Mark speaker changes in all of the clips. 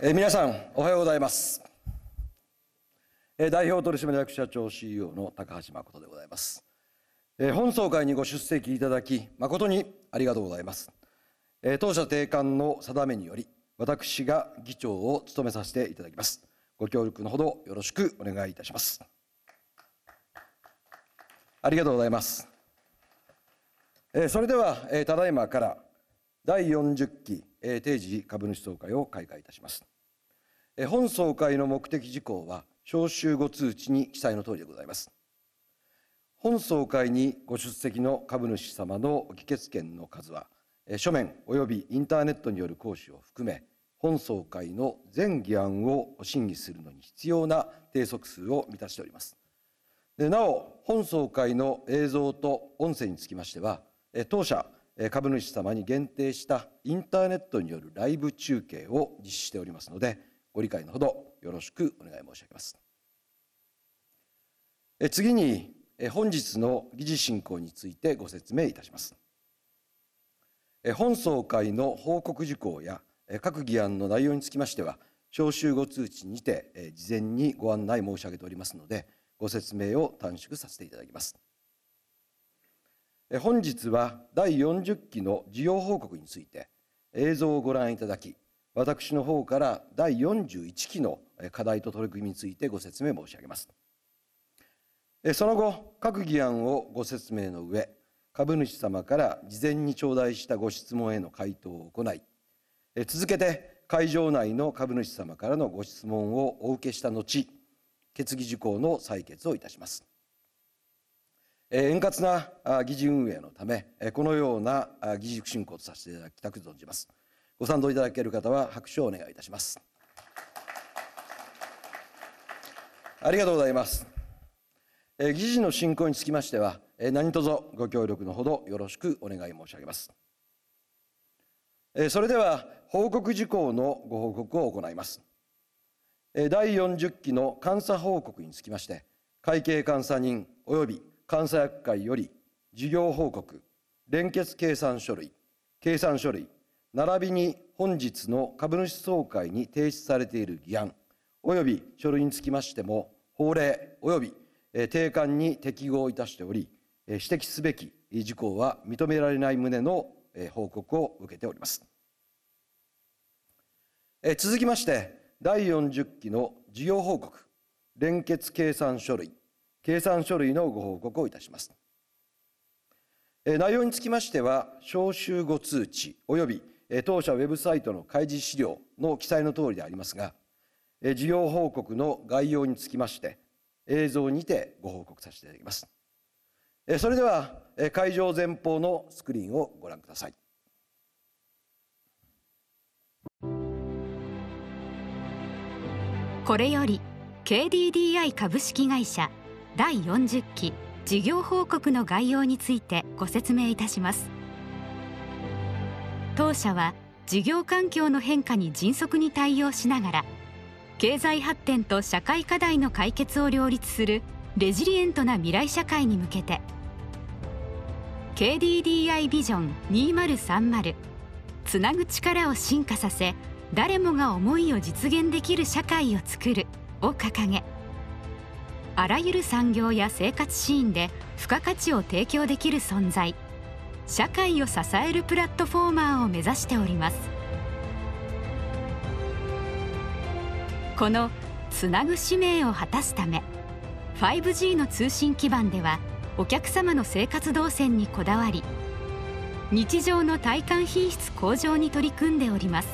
Speaker 1: えー、皆さんおはようございます、えー、代表取締役社長 CEO の高橋誠でございます、えー、本総会にご出席いただき誠にありがとうございます、えー、当社定款の定めにより私が議長を務めさせていただきますご協力のほどよろしくお願いいたしますありがとうございます、えー、それでは、えー、ただいまから第40期、えー、定時株主総会を開会いたします本総会の目的事項は招集後通知に記載のとおりでございます本総会にご出席の株主様の議決権の数は書面及びインターネットによる行使を含め本総会の全議案を審議するのに必要な定則数を満たしておりますでなお本総会の映像と音声につきましては当社株主様に限定したインターネットによるライブ中継を実施しておりますのでご理解のほどよろしくお願い申し上げます。え次に、え本日の議事進行についてご説明いたします。え本総会の報告事項や各議案の内容につきましては、招集後通知にて、え事前にご案内申し上げておりますので、ご説明を短縮させていただきます。本日は第40期の事業報告について映像をご覧いただき私の方から第41期の課題と取り組みについてご説明申し上げます。その後、各議案をご説明の上、株主様から事前に頂戴したご質問への回答を行い、続けて会場内の株主様からのご質問をお受けした後、決議事項の採決をいたします。円滑な議事運営のため、このような議事進行とさせていただきたく存じます。ご賛同いただける方は拍手をお願いいたしますありがとうございます議事の進行につきましては何卒ご協力のほどよろしくお願い申し上げますそれでは報告事項のご報告を行います第40期の監査報告につきまして会計監査人及び監査役会より事業報告連結計算書類計算書類並びに本日の株主総会に提出されている議案及び書類につきましても法令及び定款に適合いたしており指摘すべき事項は認められない旨の報告を受けております続きまして第40期の事業報告連結計算書類計算書類のご報告をいたします内容につきましては招集後通知及び当社ウェブサイトの開示資料の記載のとおりでありますが、事業報告の概要につきまして、映像にてご報告させていただきます。それでは、会場前方のスクリーンをご覧ください。
Speaker 2: これより KDDI 株式会社第40期事業報告の概要についてご説明いたします。当社は事業環境の変化に迅速に対応しながら経済発展と社会課題の解決を両立するレジリエントな未来社会に向けて KDDI ビジョン2030つなぐ力を進化させ誰もが思いを実現できる社会をつくるを掲げあらゆる産業や生活シーンで付加価値を提供できる存在社会を支えるプラットフォーマーを目指しておりますこのつなぐ使命を果たすため 5G の通信基盤ではお客様の生活動線にこだわり日常の体感品質向上に取り組んでおります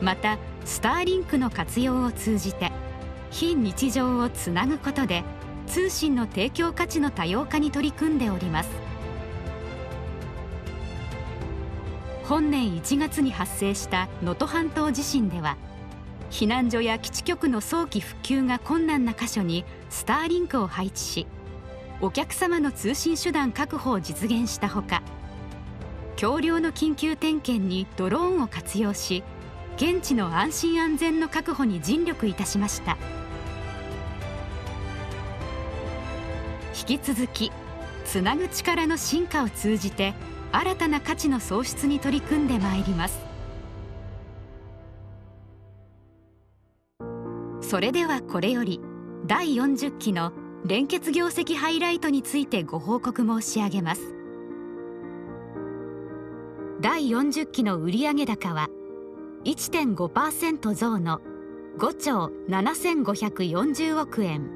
Speaker 2: またスターリンクの活用を通じて非日常をつなぐことで通信の提供価値の多様化に取り組んでおります本年1月に発生した能登半島地震では避難所や基地局の早期復旧が困難な箇所にスターリンクを配置しお客様の通信手段確保を実現したほか橋梁の緊急点検にドローンを活用し現地の安心安全の確保に尽力いたしました引き続きつなぐ力の進化を通じて新たな価値の創出に取り組んでまいりますそれではこれより第40期の連結業績ハイライトについてご報告申し上げます第40期の売上高は1.5%増の5兆7540億円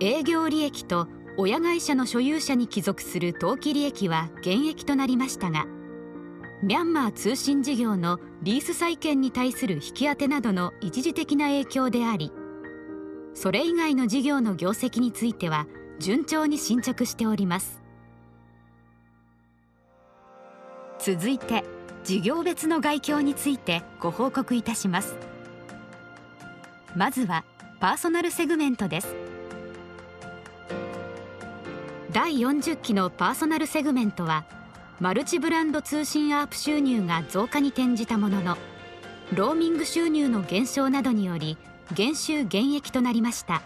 Speaker 2: 営業利益と親会社の所有者に帰属する登記利益は減益となりましたがミャンマー通信事業のリース債権に対する引き当てなどの一時的な影響でありそれ以外の事業の業績については順調に進捗しております続いて事業別の概況についてご報告いたしますまずはパーソナルセグメントです第40期のパーソナルセグメントはマルチブランド通信アープ収入が増加に転じたもののローミング収入の減少などにより減収減益となりました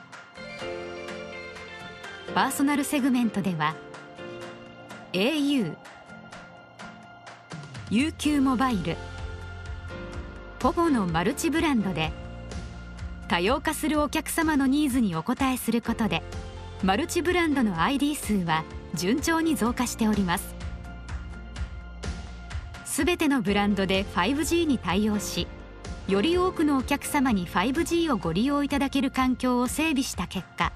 Speaker 2: パーソナルセグメントでは au UQ モバイルほぼのマルチブランドで多様化するお客様のニーズにお応えすることでマルチブランドの ID 数は順調に増加しておりますすべてのブランドで 5G に対応しより多くのお客様に 5G をご利用いただける環境を整備した結果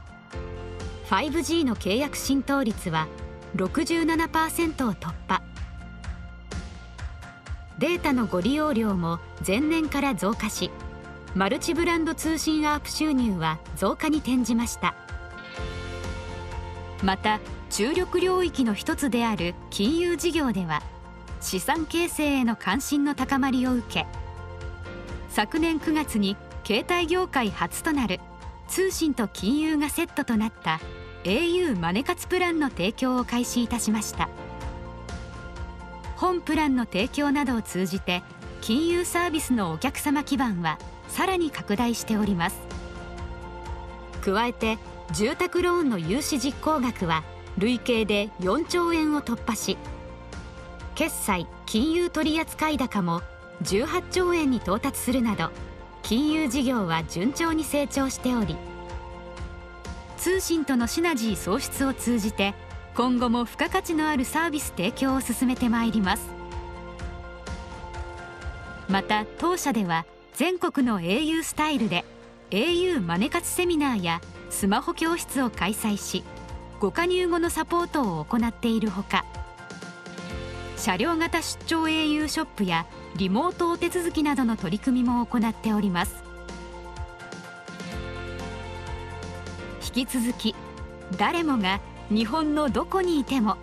Speaker 2: 5G の契約浸透率は67%を突破。データのご利用量も前年から増加しマルチブランド通信アープ収入は増加に転じましたまた注力領域の一つである金融事業では資産形成への関心の高まりを受け昨年9月に携帯業界初となる通信と金融がセットとなった au マネ活プランの提供を開始いたしました。本プランの提供などを通じて金融サービスのお客様基盤はさらに拡大しております加えて住宅ローンの融資実行額は累計で4兆円を突破し決済金融取扱高も18兆円に到達するなど金融事業は順調に成長しており通信とのシナジー創出を通じて今後も付加価値のあるサービス提供を進めてまいりますまた当社では全国の au スタイルで au マネ活セミナーやスマホ教室を開催しご加入後のサポートを行っているほか車両型出張 au ショップやリモートお手続きなどの取り組みも行っております引き続き誰もが日本のどこにいても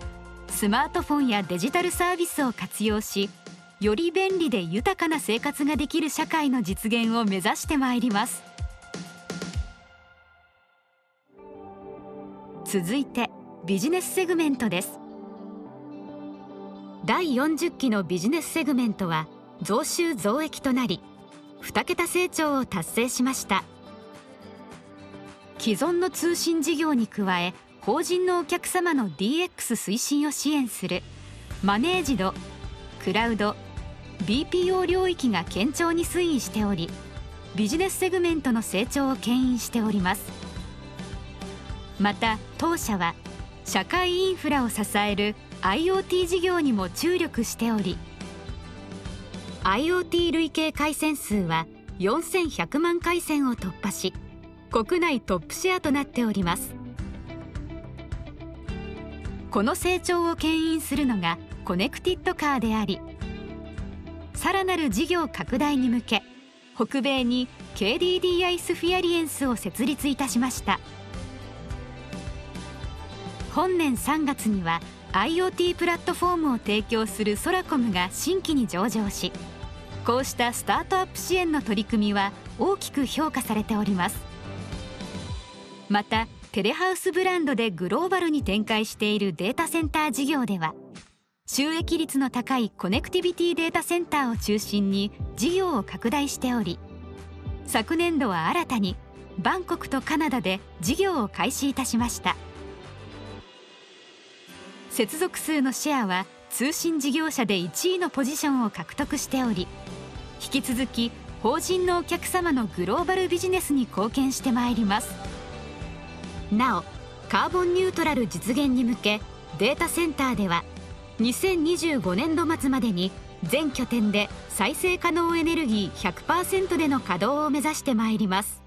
Speaker 2: スマートフォンやデジタルサービスを活用しより便利で豊かな生活ができる社会の実現を目指してまいります続いてビジネスセグメントです第40期のビジネスセグメントは増収増益となり2桁成長を達成しました既存の通信事業に加え法人のお客様の DX 推進を支援するマネージドクラウド BPO 領域が堅調に推移しておりビジネスセグメントの成長を牽引しておりますまた当社は社会インフラを支える IoT 事業にも注力しており IoT 累計回線数は4100万回線を突破し国内トップシェアとなっておりますこの成長を牽引するのがコネクティッドカーでありさらなる事業拡大に向け北米に KDDI スフィアリエンスを設立いたしました本年3月には IoT プラットフォームを提供するソラコムが新規に上場しこうしたスタートアップ支援の取り組みは大きく評価されておりますまたテレハウスブランドでグローバルに展開しているデータセンター事業では収益率の高いコネクティビティデータセンターを中心に事業を拡大しており昨年度は新たにバンコクとカナダで事業を開始いたしました接続数のシェアは通信事業者で1位のポジションを獲得しており引き続き法人のお客様のグローバルビジネスに貢献してまいります。なおカーボンニュートラル実現に向けデータセンターでは2025年度末までに全拠点で再生可能エネルギー100%での稼働を目指してまいります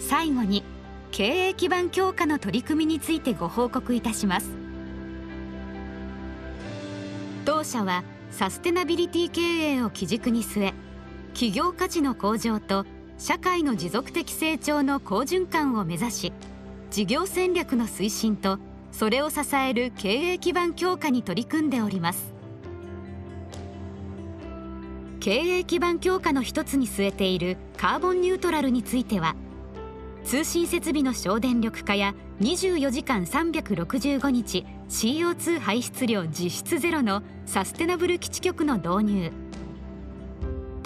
Speaker 2: 最後に経営基盤強化の取り組みについてご報告いたします当社はサステナビリティ経営を基軸に据え企業価値の向上と社会の持続的成長の好循環を目指し事業戦略の推進とそれを支える経営基盤強化に取り組んでおります経営基盤強化の一つに据えているカーボンニュートラルについては通信設備の省電力化や24時間365日 CO2 排出量実質ゼロのサステナブル基地局の導入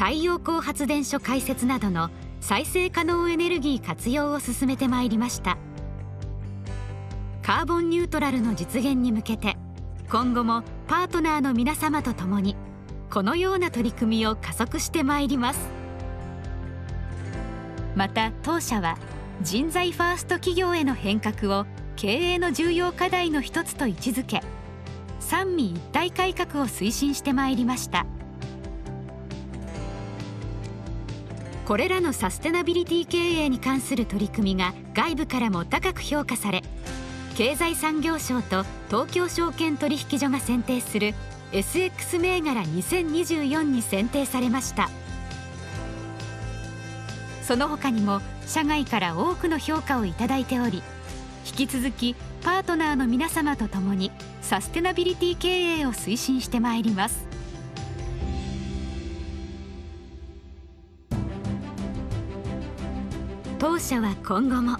Speaker 2: 太陽光発電所開設などの再生可能エネルギー活用を進めてまいりましたカーボンニュートラルの実現に向けて今後もパートナーの皆様と共にこのような取り組みを加速してまいりますまた当社は人材ファースト企業への変革を経営の重要課題の一つと位置づけ三位一体改革を推進してまいりました。これらのサステナビリティ経営に関する取り組みが外部からも高く評価され経済産業省と東京証券取引所が選定する SX 銘柄2024に選定されましたその他にも社外から多くの評価をいただいており引き続きパートナーの皆様と共にサステナビリティ経営を推進してまいります当社は今後も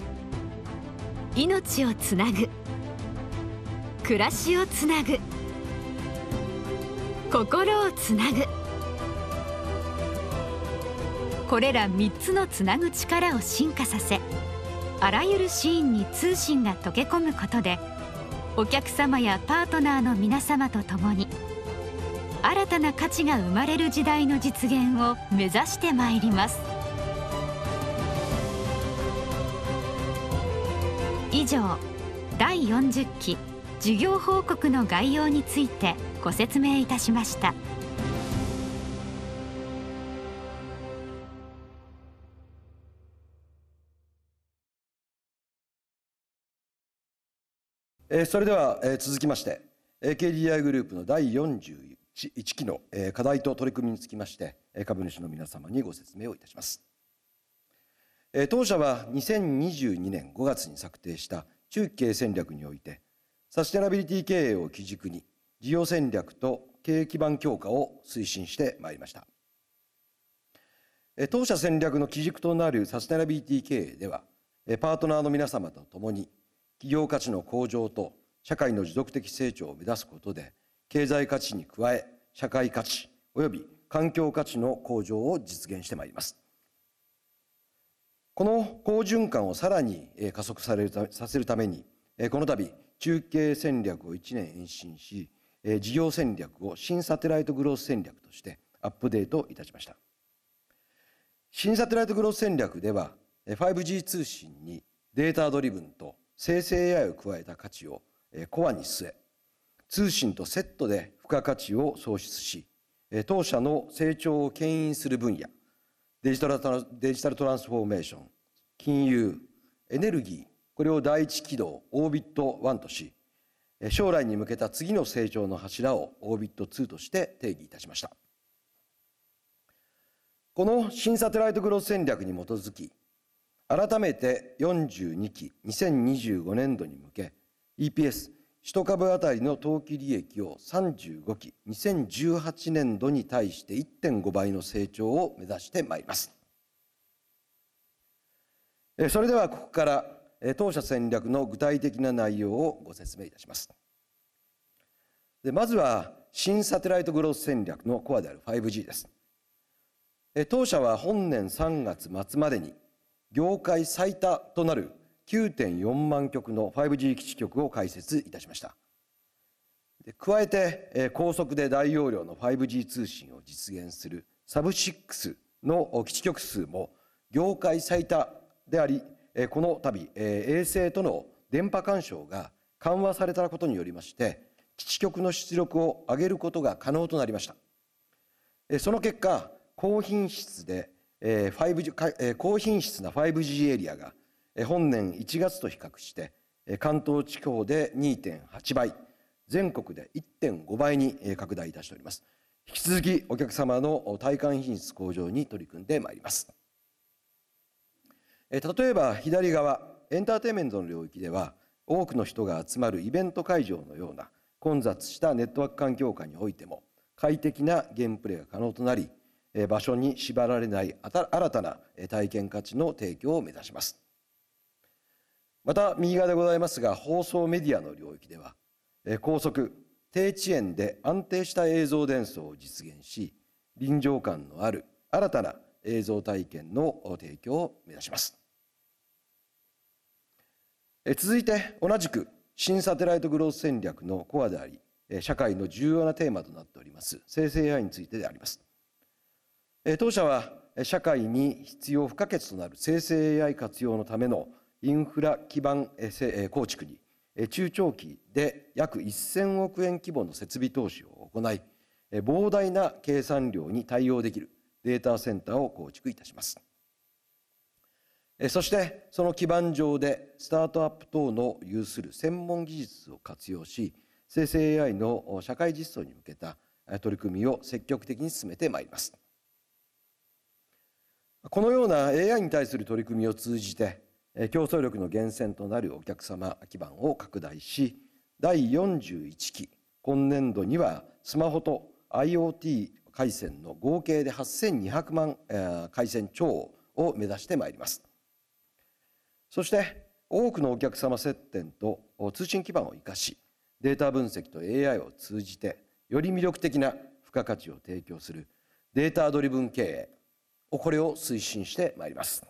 Speaker 2: 命をつなぐ暮らしをつなぐ心をつなぐこれら3つのつなぐ力を進化させあらゆるシーンに通信が溶け込むことでお客様やパートナーの皆様と共に新たな価値が生まれる時代の実現を目指してまいります。以上第40期事業報告の概要についてご説明いたしました。
Speaker 1: えー、それでは、えー、続きまして KDDI グループの第41期の、えー、課題と取り組みにつきまして株主の皆様にご説明をいたします。え当社は2022年5月に策定した中期経営戦略においてサステナビリティ経営を基軸に事業戦略と経営基盤強化を推進してまいりました当社戦略の基軸となるサステナビリティ経営ではパートナーの皆様と共に企業価値の向上と社会の持続的成長を目指すことで経済価値に加え社会価値および環境価値の向上を実現してまいりますこの好循環をさらに加速されるさせるために、この度、中継戦略を1年延伸し、事業戦略を新サテライトグロース戦略としてアップデートいたしました。新サテライトグロース戦略では、5G 通信にデータドリブンと生成 AI を加えた価値をコアに据え、通信とセットで付加価値を創出し、当社の成長を牽引する分野、デジタルデジタルトランスフォーメーション金融エネルギーこれを第一軌道オービット1とし将来に向けた次の成長の柱をオービット2として定義いたしましたこの新サテライトグロース戦略に基づき改めて42期2025年度に向け EPS 1株当たりの当期利益を35期、2018年度に対して1.5倍の成長を目指してまいります。それではここから当社戦略の具体的な内容をご説明いたします。でまずは新サテライトグロース戦略のコアである 5G です。当社は本年3月末までに業界最多となる9.4万局の 5G 基地局を開設いたしました加えて高速で大容量の 5G 通信を実現するサブ6の基地局数も業界最多でありこの度衛星との電波干渉が緩和されたことによりまして基地局の出力を上げることが可能となりましたその結果高品質で 5G 高品質な 5G エリアが本年1月と比較して関東地方で2.8倍全国で1.5倍に拡大いたしております引き続きお客様の体感品質向上に取り組んでまいります例えば左側エンターテインメントの領域では多くの人が集まるイベント会場のような混雑したネットワーク環境下においても快適なゲームプレイが可能となり場所に縛られない新たな体験価値の提供を目指しますまた右側でございますが放送メディアの領域では高速低遅延で安定した映像伝送を実現し臨場感のある新たな映像体験の提供を目指します続いて同じく新サテライトグロース戦略のコアであり社会の重要なテーマとなっております生成 AI についてであります当社は社会に必要不可欠となる生成 AI 活用のためのインフラ基盤構築に中長期で約1000億円規模の設備投資を行い膨大な計算量に対応できるデータセンターを構築いたしますそしてその基盤上でスタートアップ等の有する専門技術を活用し生成 AI の社会実装に向けた取り組みを積極的に進めてまいりますこのような AI に対する取り組みを通じて競争力の源泉となるお客様基盤を拡大し、第41期、今年度にはスマホと IoT 回線の合計で8200万回線超を目指してまいります。そして、多くのお客様接点と通信基盤を生かし、データ分析と AI を通じて、より魅力的な付加価値を提供するデータドリブン経営これを推進してまいります。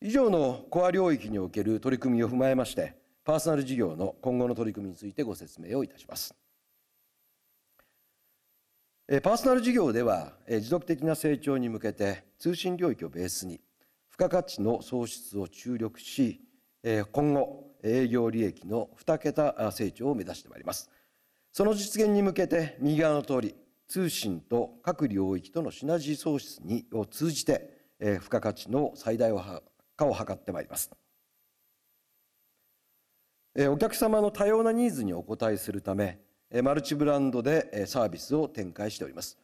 Speaker 1: 以上のコア領域における取り組みを踏まえましてパーソナル事業の今後の取り組みについてご説明をいたしますパーソナル事業では持続的な成長に向けて通信領域をベースに付加価値の創出を注力し今後営業利益の2桁成長を目指してまいりますその実現に向けて右側の通り通信と各領域とのシナジー創出にを通じて付加価値の最大をかを図ってまいります。お客様の多様なニーズにお応えするため、マルチブランドでサービスを展開しております。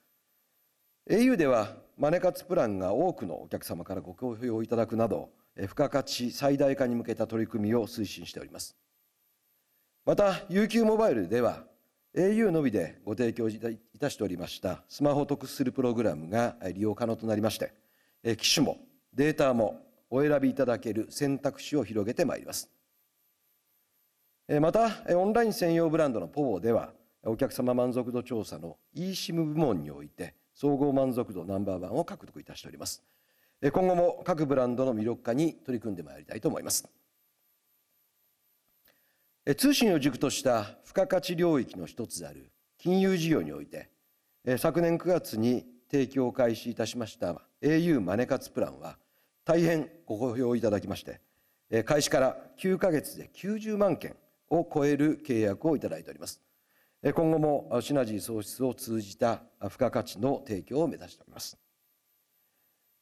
Speaker 1: au では、マネ活プランが多くのお客様からご好評いただくなど、付加価値最大化に向けた取り組みを推進しております。また、UQ モバイルでは、au のみでご提供いたしておりましたスマホ得するプログラムが利用可能となりまして、機種もデータもお選びいただける選択肢を広げてまいりますまたオンライン専用ブランドのポボではお客様満足度調査の eSIM 部門において総合満足度ナンバーワンを獲得いたしております今後も各ブランドの魅力化に取り組んでまいりたいと思います通信を軸とした付加価値領域の一つである金融事業において昨年9月に提供を開始いたしました au マネカツプランは大変ご好評いただきまして開始から9ヶ月で90万件を超える契約をいただいております今後もシナジー創出を通じた付加価値の提供を目指しております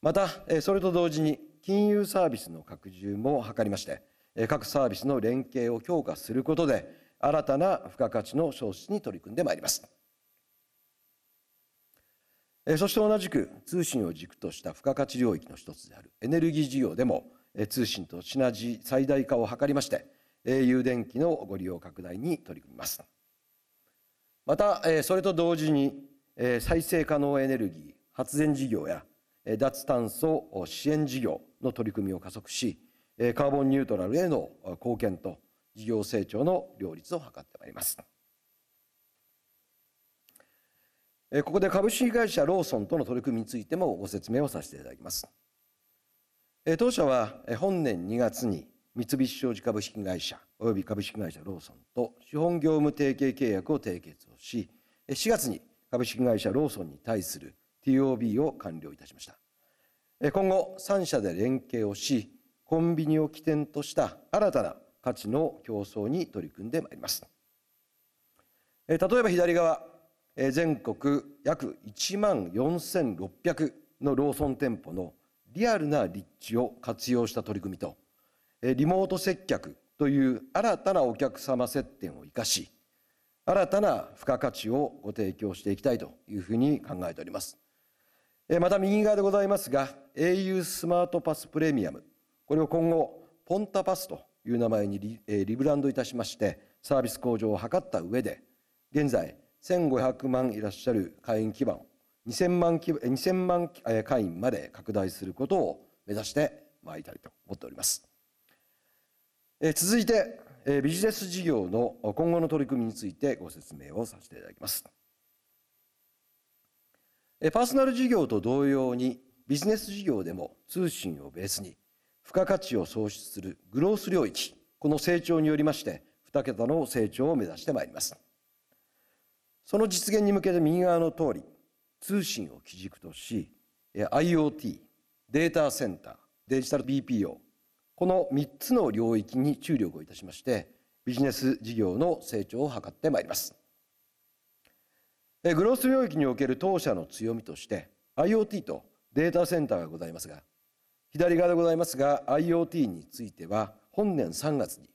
Speaker 1: またそれと同時に金融サービスの拡充も図りまして各サービスの連携を強化することで新たな付加価値の創出に取り組んでまいりますそして同じく通信を軸とした付加価値領域の一つであるエネルギー事業でも通信とシナジー最大化を図りまして有電機のご利用拡大に取り組みます。またそれと同時に再生可能エネルギー発電事業や脱炭素支援事業の取り組みを加速しカーボンニュートラルへの貢献と事業成長の両立を図ってまいります。えここで株式会社ローソンとの取り組みについてもご説明をさせていただきます。え当社は本年2月に三菱商事株式会社及び株式会社ローソンと資本業務提携契約を締結をし4月に株式会社ローソンに対する TOB を完了いたしました今後3社で連携をしコンビニを起点とした新たな価値の競争に取り組んでまいります例えば左側え全国約1万4600のローソン店舗のリアルな立地を活用した取り組みと、えリモート接客という新たなお客様接点を生かし新たな付加価値をご提供していきたいというふうに考えております。また右側でございますが au スマートパスプレミアムこれを今後ポンタパスという名前にリブランドいたしましてサービス向上を図った上で現在1500万いらっしゃる会員基盤を2000万 ,2000 万会員まで拡大することを目指してまいりたいと思っております。続いてビジネス事業の今後の取り組みについてご説明をさせていただきます。パーソナル事業と同様にビジネス事業でも通信をベースに付加価値を創出するグロース領域この成長によりまして2桁の成長を目指してまいります。その実現に向けて右側の通り通信を基軸とし IoT データセンターデジタル BPO この3つの領域に注力をいたしましてビジネス事業の成長を図ってまいりますグロース領域における当社の強みとして IoT とデータセンターがございますが左側でございますが IoT については本年3月に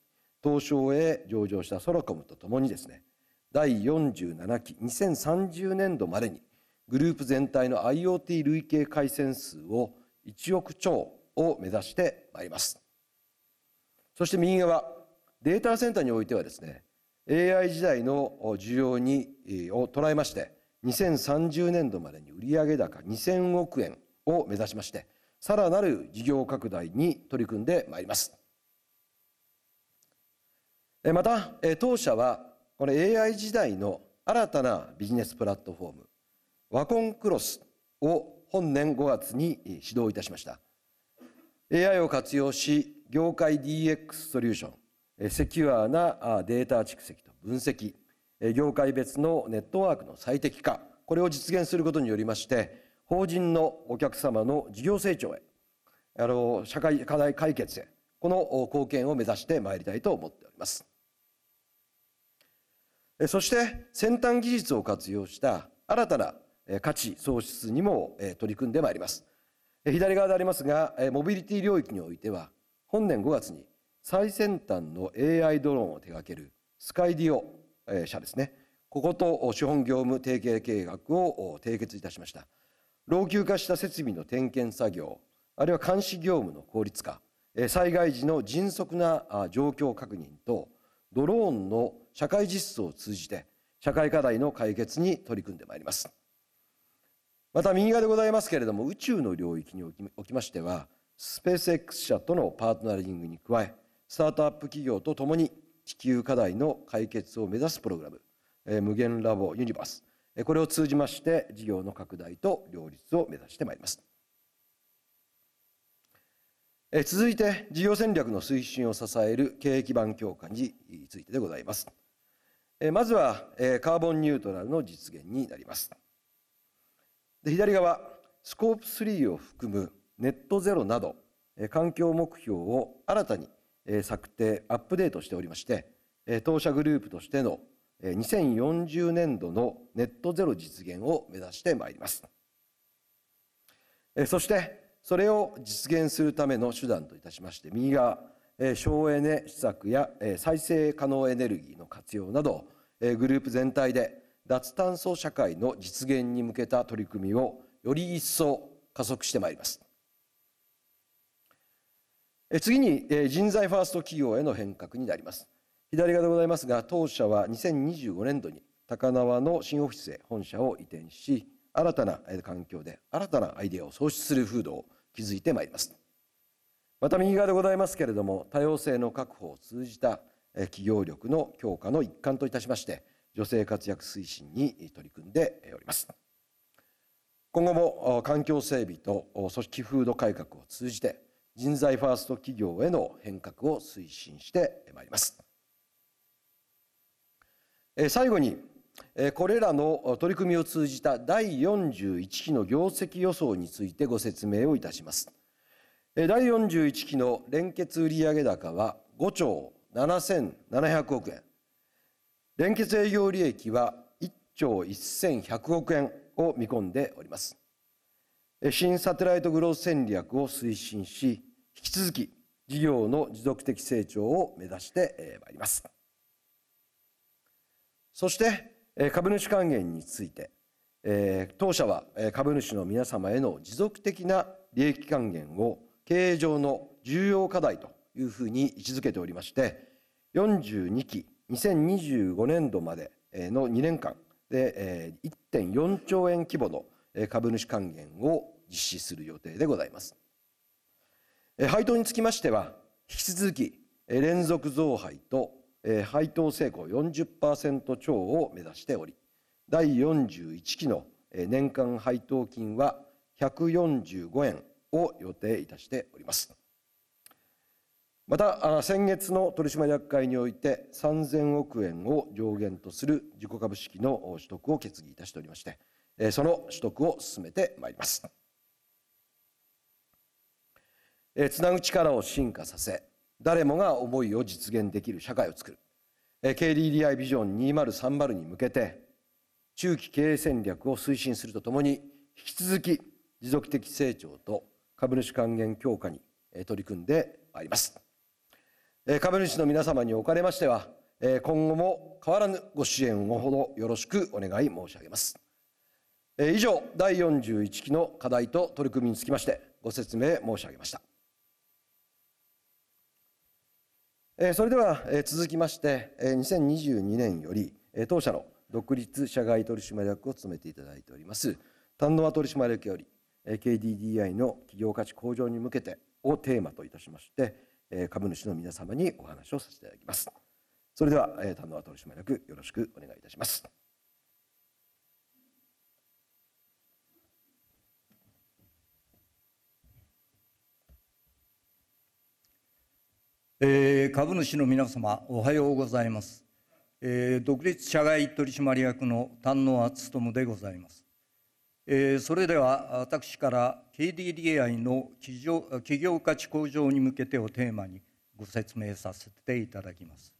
Speaker 1: 東証へ上場したソロコムとともにですね第47期2030年度までにグループ全体の IoT 累計回線数を1億兆を目指してまいりますそして右側データセンターにおいてはですね AI 時代の需要にを捉えまして2030年度までに売上高2000億円を目指しましてさらなる事業拡大に取り組んでまいりますまた当社はこの AI 時代の新たなビジネスプラットフォーム、ワコンクロスを本年5月に始動いたしました。AI を活用し、業界 DX ソリューション、セキュアなデータ蓄積と分析、業界別のネットワークの最適化、これを実現することによりまして、法人のお客様の事業成長へ、あの社会課題解決へ、この貢献を目指してまいりたいと思っております。そして先端技術を活用した新たな価値創出にも取り組んでまいります。左側でありますが、モビリティ領域においては、本年5月に最先端の AI ドローンを手掛けるスカイディオ社ですね、ここと資本業務提携計画を締結いたしました。老朽化した設備の点検作業、あるいは監視業務の効率化、災害時の迅速な状況確認と、ドローンの社会実装を通じて社会課題の解決に取り組んでまいりますまた右側でございますけれども宇宙の領域におきましてはスペース X 社とのパートナリングに加えスタートアップ企業とともに地球課題の解決を目指すプログラム無限ラボユニバースこれを通じまして事業の拡大と両立を目指してまいります続いて事業戦略の推進を支える経営基盤強化についてでございますまずはカーボンニュートラルの実現になります。で左側、スコープ3を含むネットゼロなど環境目標を新たに策定、アップデートしておりまして、当社グループとしての2040年度のネットゼロ実現を目指してまいります。そして、それを実現するための手段といたしまして、右側、省エネ施策や再生可能エネルギーの活用などグループ全体で脱炭素社会の実現に向けた取り組みをより一層加速してまいります次に人材ファースト企業への変革になります左側でございますが当社は2025年度に高輪の新オフィスへ本社を移転し新たな環境で新たなアイデアを創出する風土を築いてまいりますまた右側でございますけれども多様性の確保を通じた企業力の強化の一環といたしまして女性活躍推進に取り組んでおります今後も環境整備と組織風土改革を通じて人材ファースト企業への変革を推進してまいります最後にこれらの取り組みを通じた第41期の業績予想についてご説明をいたします第41期の連結売上高は5兆7700億円連結営業利益は1兆1100億円を見込んでおります新サテライトグロース戦略を推進し引き続き事業の持続的成長を目指してまいりますそして株主還元について当社は株主の皆様への持続的な利益還元を経営上の重要課題というふうに位置づけておりまして、42期2025年度までの2年間で1.4兆円規模の株主還元を実施する予定でございます。配当につきましては、引き続き連続増配と配当成功40%超を目指しており、第41期の年間配当金は145円を予定いたしておりますまた先月の取締役会において3000億円を上限とする自己株式の取得を決議いたしておりましてその取得を進めてまいりますつなぐ力を進化させ誰もが思いを実現できる社会をつくる KDDI ビジョン2030に向けて中期経営戦略を推進するとともに引き続き持続的成長と株主還元強化に取り組んでまいります株主の皆様におかれましては今後も変わらぬご支援をほどよろしくお願い申し上げます以上第41期の課題と取り組みにつきましてご説明申し上げましたそれでは続きまして2022年より当社の独立社外取締役を務めていただいております丹野取締役より KDDI の企業価値向上に向けてをテーマといたしまして株主の皆様にお話をさせていただきますそれでは丹野取締役よろしくお願いいたします
Speaker 3: えー、株主の皆様おはようございます、えー、独立社外取締役の丹野敦智でございますえそれでは私から KDDI の企業企業価値向上に向けてをテーマにご説明させていただきます。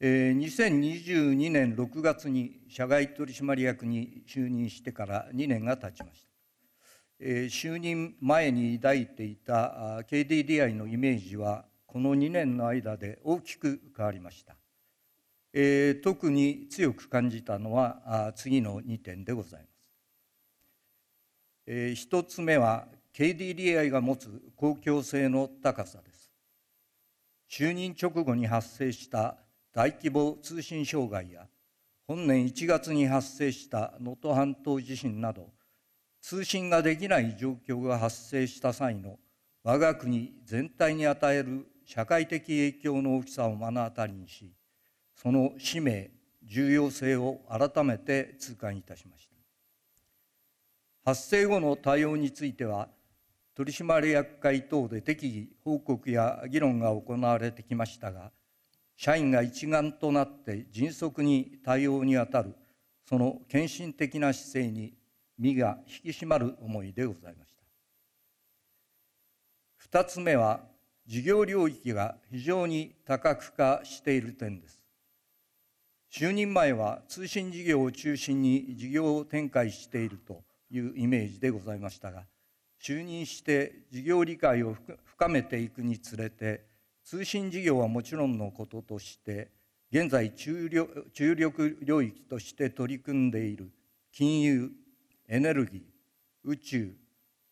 Speaker 3: え2022年6月に社外取締役に就任してから2年が経ちました。え就任前に抱いていた KDDI のイメージはこの2年の間で大きく変わりました。え特に強く感じたのは次の2点でございます。一つ目は KDDI が持つ公共性の高さです就任直後に発生した大規模通信障害や本年1月に発生した能登半島地震など通信ができない状況が発生した際の我が国全体に与える社会的影響の大きさを目の当たりにしその使命重要性を改めて痛感いたしました発生後の対応については取締役会等で適宜報告や議論が行われてきましたが社員が一丸となって迅速に対応にあたるその献身的な姿勢に身が引き締まる思いでございました二つ目は事業領域が非常に多角化している点です就任前は通信事業を中心に事業を展開しているというイメージでございましたが就任して事業理解を深めていくにつれて通信事業はもちろんのこととして現在注力領域として取り組んでいる金融エネルギー宇宙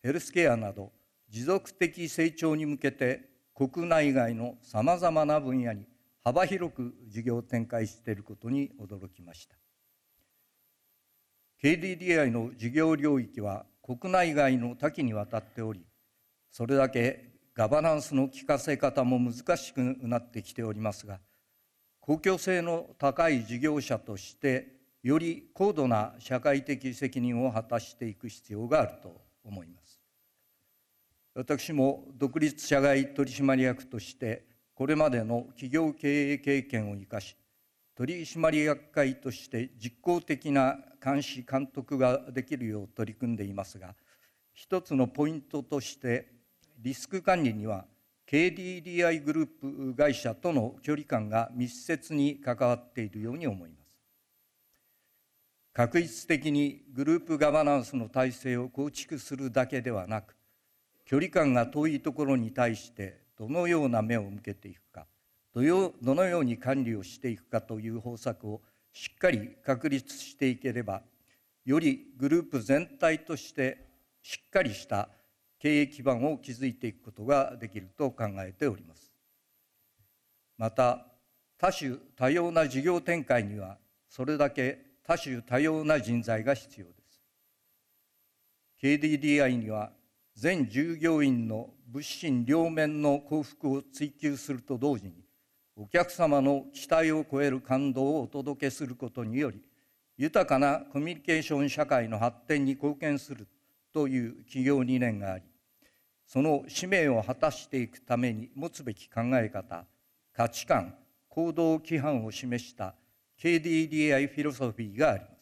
Speaker 3: ヘルスケアなど持続的成長に向けて国内外のさまざまな分野に幅広く事業を展開していることに驚きました KDDI の事業領域は国内外の多岐にわたっておりそれだけガバナンスの効かせ方も難しくなってきておりますが公共性の高い事業者としてより高度な社会的責任を果たしていく必要があると思います私も独立社外取締役としてこれまでの企業経営経験を生かし取締役会として実効的な監視監督ができるよう取り組んでいますが一つのポイントとしてリスク管理には KDDI グループ会社との距離感が密接に関わっているように思います確実的にグループガバナンスの体制を構築するだけではなく距離感が遠いところに対してどのような目を向けていくどのように管理をしていくかという方策をしっかり確立していければよりグループ全体としてしっかりした経営基盤を築いていくことができると考えておりますまた多種多様な事業展開にはそれだけ多種多様な人材が必要です KDDI には全従業員の物心両面の幸福を追求すると同時にお客様の期待を超える感動をお届けすることにより豊かなコミュニケーション社会の発展に貢献するという企業理念がありその使命を果たしていくために持つべき考え方価値観行動規範を示した KDDI フィロソフィーがあります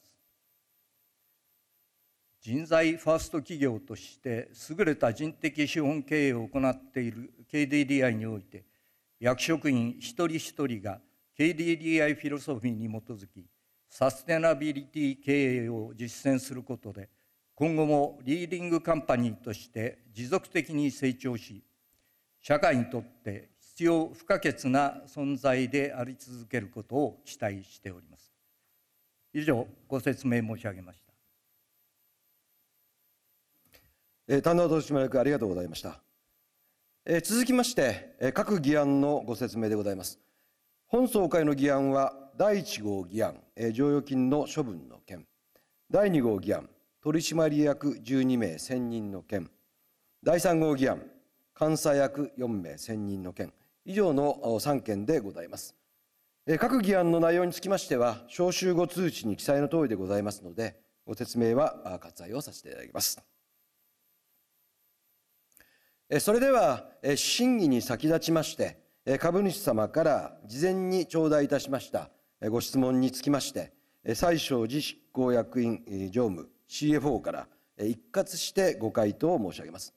Speaker 3: 人材ファースト企業として優れた人的資本経営を行っている KDDI において役職員一人一人が KDDI フィロソフィーに基づきサステナビリティ経営を実践することで今後もリーディングカンパニーとして持続的に成長し社会にとって必要不可欠な存在であり続けることを期待しております以上ご
Speaker 1: 説明申し上げました、えー、丹取締役ありがとうございました続きまして、各議案のご説明でございます。本総会の議案は、第1号議案、剰余金の処分の件、第2号議案、取締役12名選任の件、第3号議案、監査役4名選任の件、以上の3件でございます。各議案の内容につきましては、招集後通知に記載の通りでございますので、ご説明は割愛をさせていただきます。それでは審議に先立ちまして株主様から事前に頂戴いたしましたご質問につきまして最小寺執行役員常務 CFO から一括してご回答を申し上げます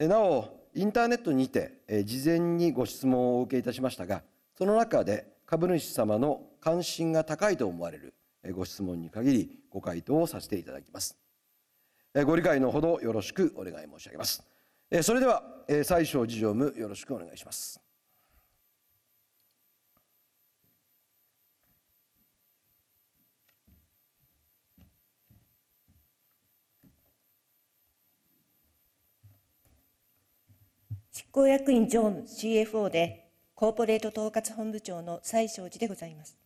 Speaker 1: なおインターネットにて事前にご質問をお受けいたしましたがその中で株主様の関心が高いと思われるご質問に限りご回答をさせていただきますご理解のほどよろしくお願い申し上げますえそれでは、え最小事情務よろしくお願いします。
Speaker 4: 執行役員常務 CFO でコーポレート統括本部長の西庄寺でございます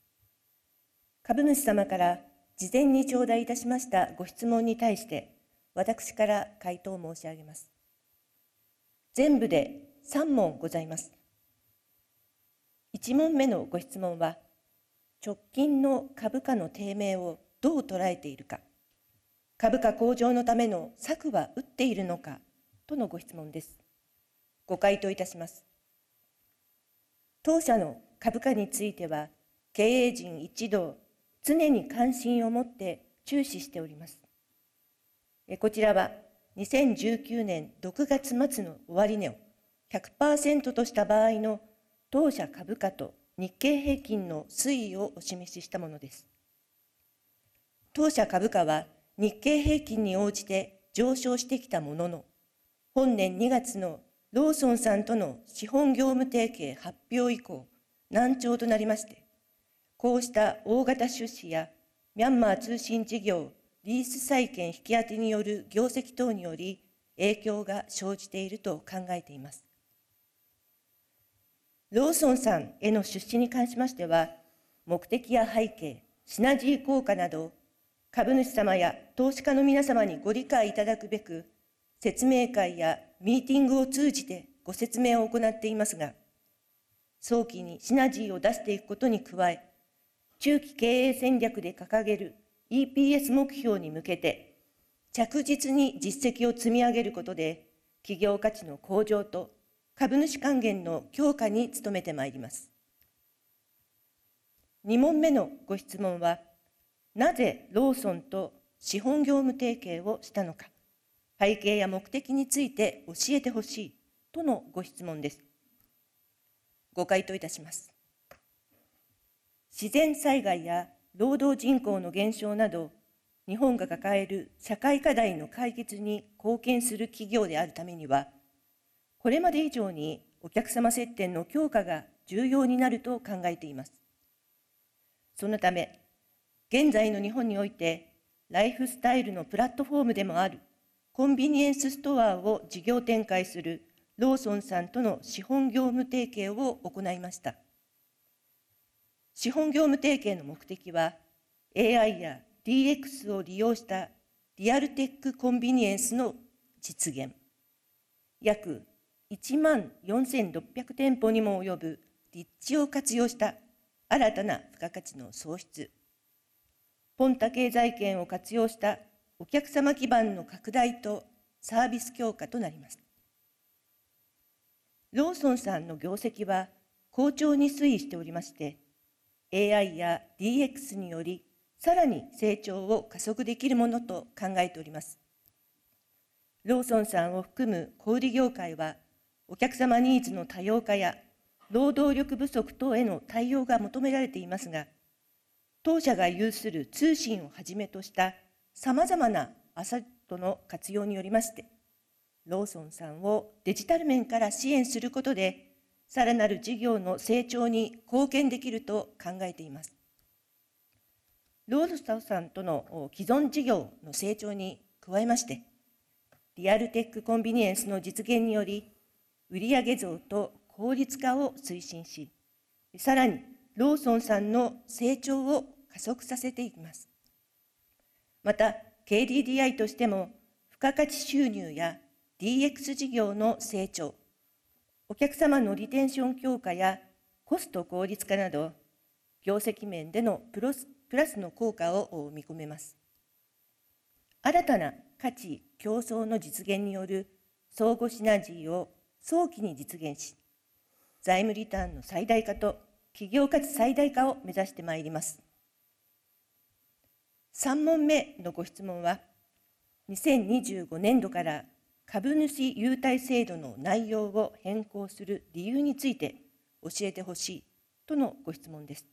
Speaker 4: 株主様から事前に頂戴いたしましたご質問に対して私から回答申し上げます全部で3問ございます。1問目のご質問は、直近の株価の低迷をどう捉えているか、株価向上のための策は打っているのかとのご質問です。ご回答いたします。当社の株価については、経営陣一同、常に関心を持って注視しております。こちらは2019年6月末の終値を100%とした場合の当社株価と日経平均の推移をお示ししたものです。当社株価は日経平均に応じて上昇してきたものの、本年2月のローソンさんとの資本業務提携発表以降、難聴となりまして、こうした大型出資やミャンマー通信事業リース債権引き当てによる業績等により影響が生じていると考えています。ローソンさんへの出資に関しましては、目的や背景、シナジー効果など、株主様や投資家の皆様にご理解いただくべく、説明会やミーティングを通じてご説明を行っていますが、早期にシナジーを出していくことに加え、中期経営戦略で掲げる EPS 目標に向けて着実に実績を積み上げることで企業価値の向上と株主還元の強化に努めてまいります2問目のご質問はなぜローソンと資本業務提携をしたのか背景や目的について教えてほしいとのご質問ですご回答いたします自然災害や労働人口の減少など、日本が抱える社会課題の解決に貢献する企業であるためには、これまで以上にお客様接点の強化が重要になると考えています。そのため、現在の日本において、ライフスタイルのプラットフォームでもあるコンビニエンスストアを事業展開するローソンさんとの資本業務提携を行いました。資本業務提携の目的は AI や DX を利用したリアルテックコンビニエンスの実現約1万4600店舗にも及ぶ立地を活用した新たな付加価値の創出ポンタ経済圏を活用したお客様基盤の拡大とサービス強化となりますローソンさんの業績は好調に推移しておりまして AI や DX によりさらに成長を加速できるものと考えております。ローソンさんを含む小売業界は、お客様ニーズの多様化や労働力不足等への対応が求められていますが、当社が有する通信をはじめとしたさまざまなアサットの活用によりまして、ローソンさんをデジタル面から支援することで、さらなる事業の成長に貢献できると考えています。ロードスターさんとの既存事業の成長に加えまして、リアルテックコンビニエンスの実現により、売上増と効率化を推進し、さらにローソンさんの成長を加速させていきます。また、KDDI としても、付加価値収入や DX 事業の成長、お客様のリテンション強化やコスト効率化など、業績面でのプラスの効果を見込めます。新たな価値・競争の実現による相互シナジーを早期に実現し、財務リターンの最大化と企業価値最大化を目指してまいります。3問目のご質問は、2025年度から株主優待制度の内容を変更する理由について教えてほしいとのご質問です。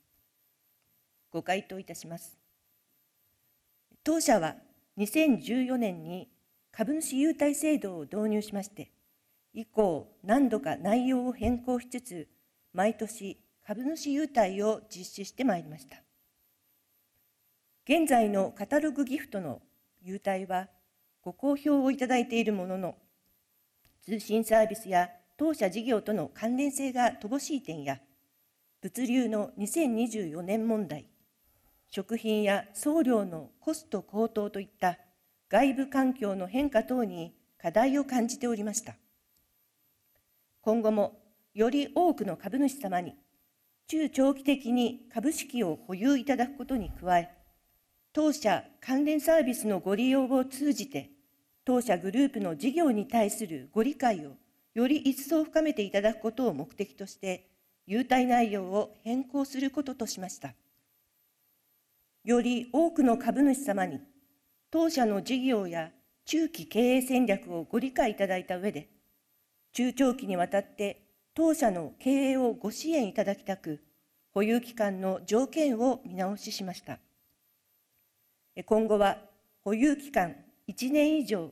Speaker 4: ご回答いたします。当社は2014年に株主優待制度を導入しまして、以降何度か内容を変更しつつ、毎年株主優待を実施してまいりました。現在のカタログギフトの優待は、ご好評をいただいているものの、通信サービスや当社事業との関連性が乏しい点や、物流の2024年問題、食品や送料のコスト高騰といった外部環境の変化等に課題を感じておりました。今後もより多くの株主様に中長期的に株式を保有いただくことに加え、当社関連サービスのご利用を通じて、当社グループの事業に対するご理解をより一層深めていただくことを目的として、優待内容を変更することとしました。より多くの株主様に、当社の事業や中期経営戦略をご理解いただいた上で、中長期にわたって当社の経営をご支援いただきたく、保有期間の条件を見直ししました。今後は保有期間1年以上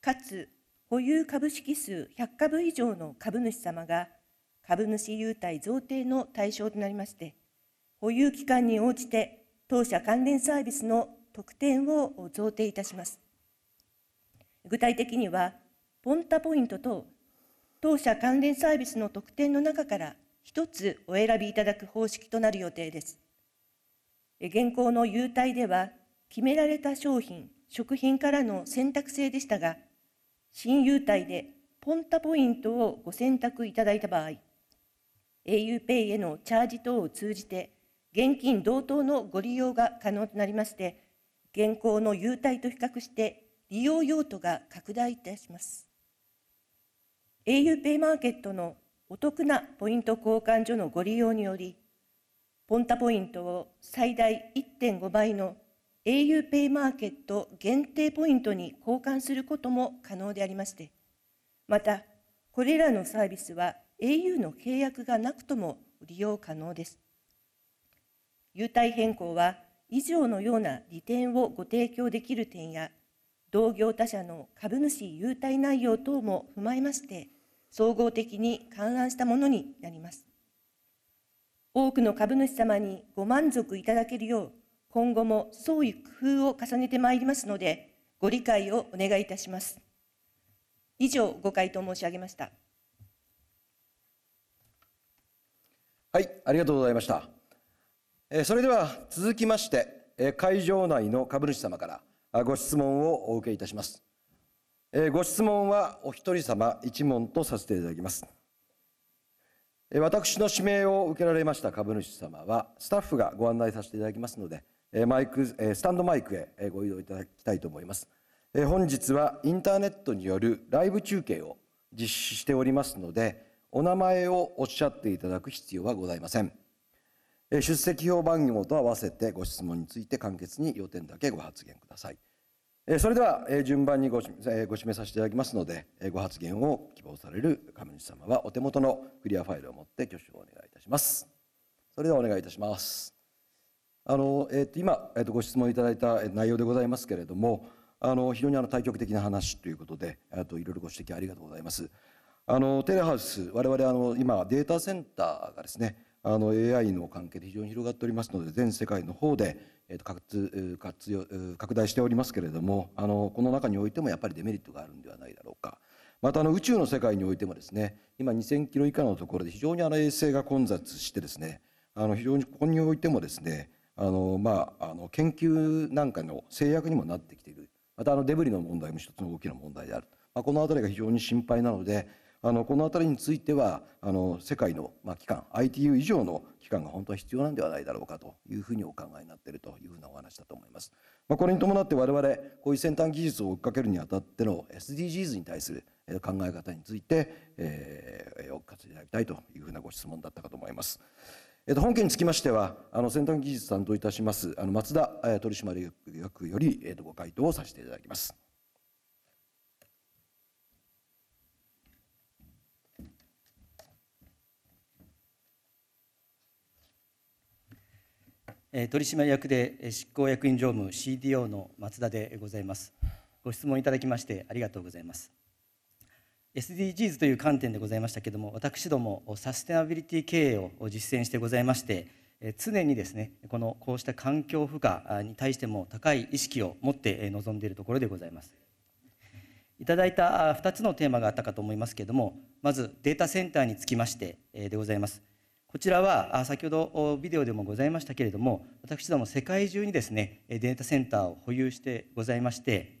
Speaker 4: かつ保有株式数100株以上の株主様が株主優待贈呈の対象となりまして保有期間に応じて当社関連サービスの特典を贈呈いたします具体的にはポンタポイント等当社関連サービスの特典の中から一つお選びいただく方式となる予定です現行の優待では決められた商品食品からの選択制でしたが、新優待でポンタポイントをご選択いただいた場合、auPay へのチャージ等を通じて、現金同等のご利用が可能となりまして、現行の優待と比較して利用用途が拡大いたします。auPay マーケットのお得なポイント交換所のご利用により、ポンタポイントを最大1.5倍の auPay マーケット限定ポイントに交換することも可能でありまして、また、これらのサービスは au の契約がなくとも利用可能です。優待変更は、以上のような利点をご提供できる点や、同業他社の株主優待内容等も踏まえまして、総合的に勘案したものになります。多くの株主様にご満足いただけるよう、今後も創意工夫を重ねてまいりますので、ご理解をお願いいたします。以上、ご回答申し上げました。
Speaker 1: はい、ありがとうございました。えそれでは続きまして、え会場内の株主様からご質問をお受けいたします。えご質問はお一人様一問とさせていただきます。私の指名を受けられました株主様は、スタッフがご案内させていただきますので、マイクスタンドマイクへご移動いただきたいと思います本日はインターネットによるライブ中継を実施しておりますのでお名前をおっしゃっていただく必要はございません出席表番号と合わせてご質問について簡潔に要点だけご発言くださいそれでは順番にごご指名させていただきますのでご発言を希望される株主様はお手元のクリアファイルを持って挙手をお願いいたしますそれではお願いいたしますあの、えー、と今、えー、とご質問いただいた内容でございますけれどもあの非常にあの対極的な話ということであといろいろご指摘ありがとうございます。あのテレハウス我々あの今データセンターがですねあの AI の関係で非常に広がっておりますので全世界の方で、えー、と活活用拡大しておりますけれどもあのこの中においてもやっぱりデメリットがあるんではないだろうか。またあの宇宙の世界においてもですね今2000キロ以下のところで非常にあの衛星が混雑してですねあの非常にここにおいてもですねあの、まあ、あの研究なんかの制約にもなってきているまたあのデブリの問題も一つの大きな問題である、まあ、この辺りが非常に心配なのであのこの辺りについてはあの世界の、まあ、機関 ITU 以上の機関が本当は必要なんではないだろうかというふうにお考えになっているというふうなお話だと思います。まあ、これに伴って我々こういう先端技術を追っかけるにあたっての SDGs に対する考え方について、えー、お聞かせいただきたいというふうなご質問だったかと思います。えっと、本件につきましては、あの先端技術担当いたします、あの松田取締役より、えっと、ご回答をさせていただきます。
Speaker 5: 取締役で執行役員常務 CDO の松田でございます。ご質問いただきましてありがとうございます。SDGs という観点でございましたけども私どもサステナビリティ経営を実践してございまして常にですねこのこうした環境負荷に対しても高い意識を持って臨んでいるところでございますいただいた2つのテーマがあったかと思いますけれどもまずデータセンターにつきましてでございますこちらは先ほどビデオでもございましたけれども私ども世界中にですねデータセンターを保有してございまして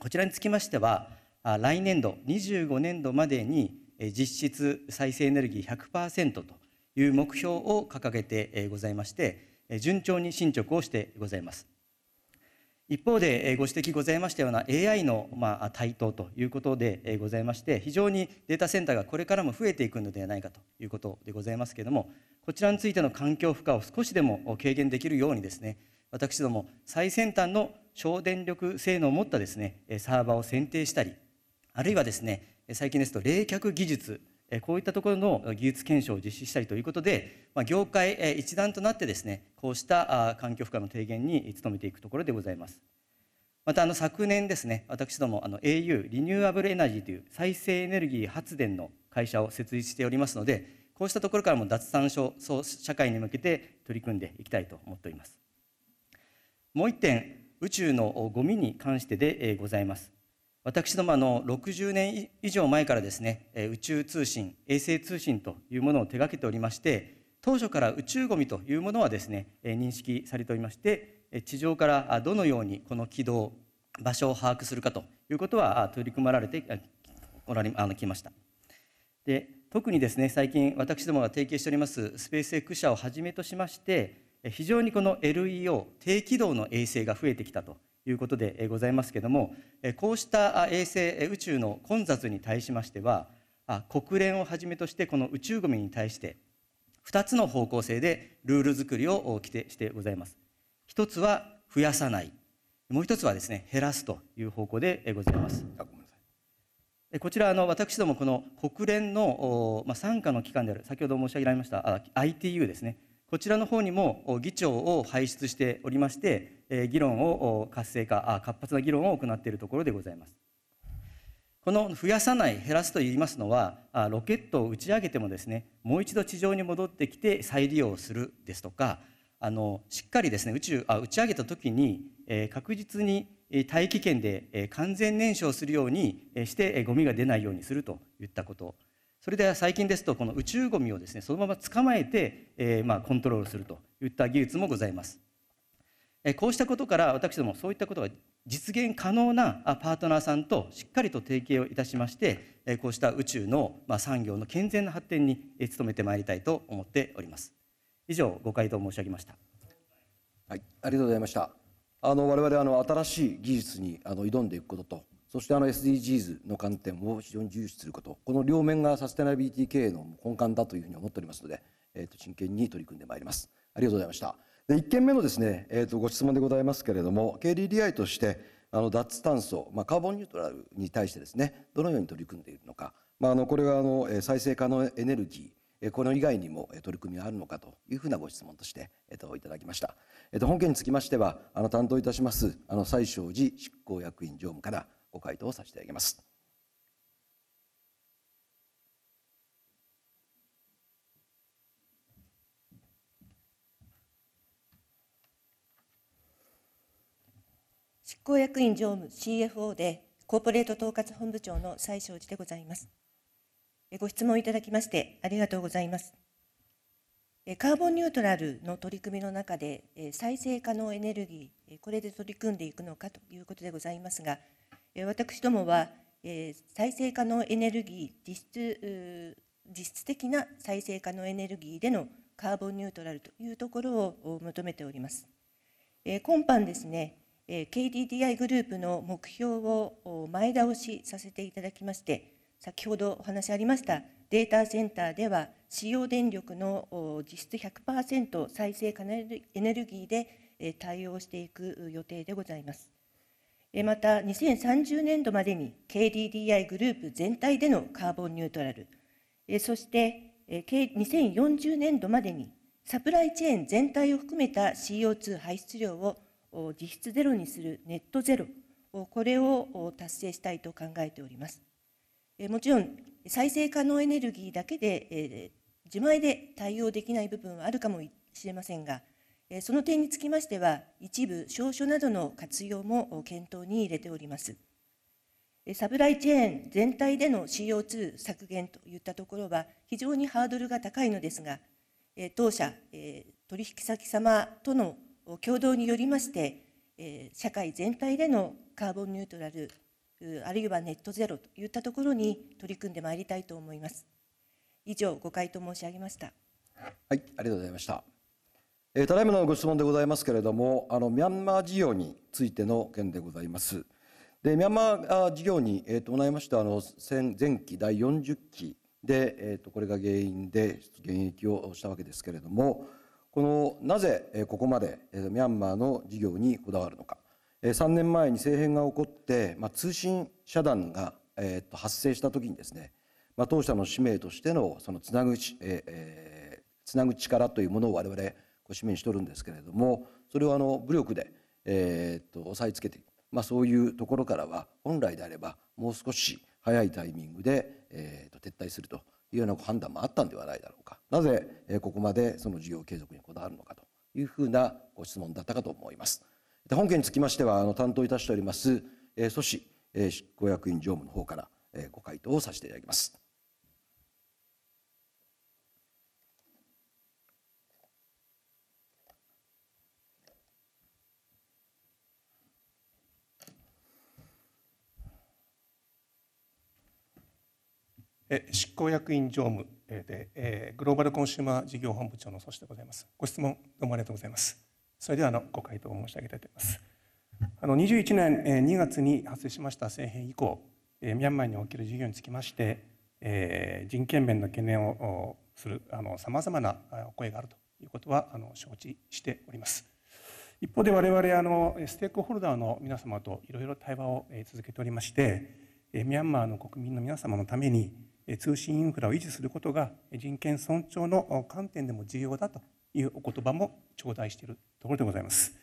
Speaker 5: こちらにつきましては来年度25年度までに実質再生エネルギー100%という目標を掲げてございまして順調に進捗をしてございます一方でご指摘ございましたような AI のま台頭ということでございまして非常にデータセンターがこれからも増えていくのではないかということでございますけれどもこちらについての環境負荷を少しでも軽減できるようにですね私ども最先端の省電力性能を持ったですねサーバーを選定したりあるいはですね最近ですと冷却技術こういったところの技術検証を実施したりということで、ま業界一団となってですねこうした環境負荷の低減に努めていくところでございますまたあの昨年ですね私どもあの au リニューアブルエナジーという再生エネルギー発電の会社を設立しておりますのでこうしたところからも脱炭素社会に向けて取り組んでいきたいと思っておりますもう1点宇宙のゴミに関してでございます私どもあの60年以上前からですね宇宙通信衛星通信というものを手掛けておりまして当初から宇宙ゴミというものはですね認識されておりまして地上からどのようにこの軌道場所を把握するかということは取り組まれておられあのきましたで特にですね最近私どもが提携しておりますスペース X 社をはじめとしまして非常にこの LEO 低軌道の衛星が増えてきたということでございますけどもこうした衛星宇宙の混雑に対しましては国連をはじめとしてこの宇宙ゴミに対して2つの方向性でルール作りを規定してございます1つは増やさないもう1つはですね減らすという方向でございますこちらあの私どもこの国連の傘下の機関である先ほど申し上げられました ITU ですねこちらの方にも議長を輩出しておりまして、議論を活性化、あ活発な議論を行っているところでございます。この増やさない、減らすといいますのは、ロケットを打ち上げてもですね、もう一度地上に戻ってきて再利用するですとか、あのしっかりですね宇宙あ打ち上げた時に、えー、確実に大気圏で、えー、完全燃焼するようにえして、えー、ゴミが出ないようにするといったことそれで最近ですとこの宇宙ゴミをですねそのまま捕まえて、えー、まあコントロールするといった技術もございます。えー、こうしたことから私どもそういったことが実現可能なパートナーさんとしっかりと提携をいたしまして、えー、こうした宇宙のまあ産業の健全な発展に努めてまいりたいと思っております。以上
Speaker 1: ご回答申し上げました。はい、ありがとうございました。あの我々あの新しい技術にあの挑んでいくこととそしてあの SDGs の観点を非常に重視することこの両面がサステナビリティ経営の根幹だというふうに思っておりますので、えー、と真剣に取り組んでまいりますありがとうございましたで1件目のですね、えー、とご質問でございますけれども KDDI としてあの脱炭素、まあ、カーボンニュートラルに対してですねどのように取り組んでいるのか、まあ、あのこれはあの再生可能エネルギーこの以外にも取り組みがあるのかというふうなご質問として、えっと、いただきました。えっと、本件につきましては、あの担当いたします、あの最小寺執行役員常務からご回答させていただきます。
Speaker 4: 執行役員常務 CFO でコーポレート統括本部長の西庄寺でございます。ご質問いただきましてありがとうございます。カーボンニュートラルの取り組みの中で再生可能エネルギー、これで取り組んでいくのかということでございますが、私どもは再生可能エネルギー実質実質的な再生可能エネルギーでのカーボンニュートラルというところを求めております。今般ですね、KDDI グループの目標を前倒しさせていただきまして、先ほどお話ありましたデータセンターでは、使用電力の実質100%再生可能エネルギーで対応していく予定でございます。また2030年度までに KDDI グループ全体でのカーボンニュートラル、そして2040年度までにサプライチェーン全体を含めた CO2 排出量を実質ゼロにするネットゼロ、これを達成したいと考えております。もちろん再生可能エネルギーだけで自前で対応できない部分はあるかもしれませんが、その点につきましては、一部証書などの活用も検討に入れております。サプライチェーン全体での CO2 削減といったところは非常にハードルが高いのですが、当社取引先様との共同によりまして、社会全体でのカーボンニュートラル、あるいはネットゼロといったところに取り組んでまいりたいと思います。以上、ご回答申し上げました。
Speaker 1: はい、ありがとうございました。えー、ただいまのご質問でございますけれどもあのミャンマー事業についての件でございます。でミャンマー事業に、えー、伴いましたあの前期第40期で、えーと、これが原因で現役をしたわけですけれどもこのなぜここまでミャンマーの事業にこだわるのか3年前に政変が起こって、まあ、通信遮断が、えーと、発生した時にですね、まあ、当社の使命としてのそのつなぐ,、えー、つなぐ力というものを我々使命しとるんですけれどもそれをあの武力で、えー、っと押さえつけていく、まあ、そういうところからは本来であればもう少し早いタイミングで、えー、っと撤退するというような判断もあったんではないだろうかなぜ、えここまでその事業継続にこだわるのかというふうなご質問だったかと思います。本件につきましてはあの担当いたしております、えー、組織、えー、執行役員常務の方から、えー、ご回答をさせていただきます。
Speaker 6: 執行役員常務でグローバルコンシューマー事業本部長の組織でございます。ご質問どうもありがとうございます。それではあのご回答を申し上げたいと思います。あの21年2月に発生しました政変以降、ミャンマーにおける事業につきまして、人権面の懸念をするさまざまな声があるということは承知しております。一方で我々あのステークホルダーの皆様といろいろ対話を続けておりましてミャンマーの国民の皆様のために通信インフラを維持することが人権尊重の観点でも重要だというお言葉も頂戴しているところでございます。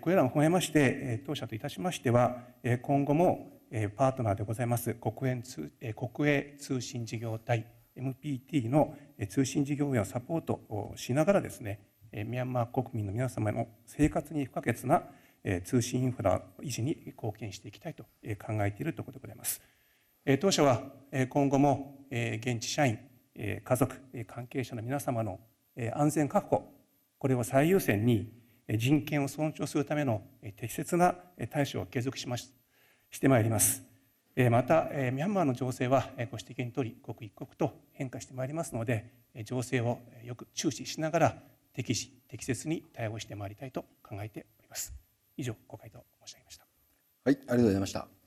Speaker 6: これらも踏まえまして、当社といたしましては、今後もパートナーでございます国営通国営通信事業体 MPT の通信事業員をサポートをしながらですね、ミャンマー国民の皆様の生活に不可欠な通信インフラ維持に貢献していきたいと考えているところでございます。当初は今後も現地社員、家族、関係者の皆様の安全確保、これを最優先に人権を尊重するための適切な対処を継続しまししてまいります。また、ミャンマーの情勢はご指摘にとり、刻一刻と変化してまいりますので、情勢をよく注視しながら、適時、適切に対応してまいりたいと考えております。以上、ご回答申し上げました。
Speaker 1: はい、ありがとうございました。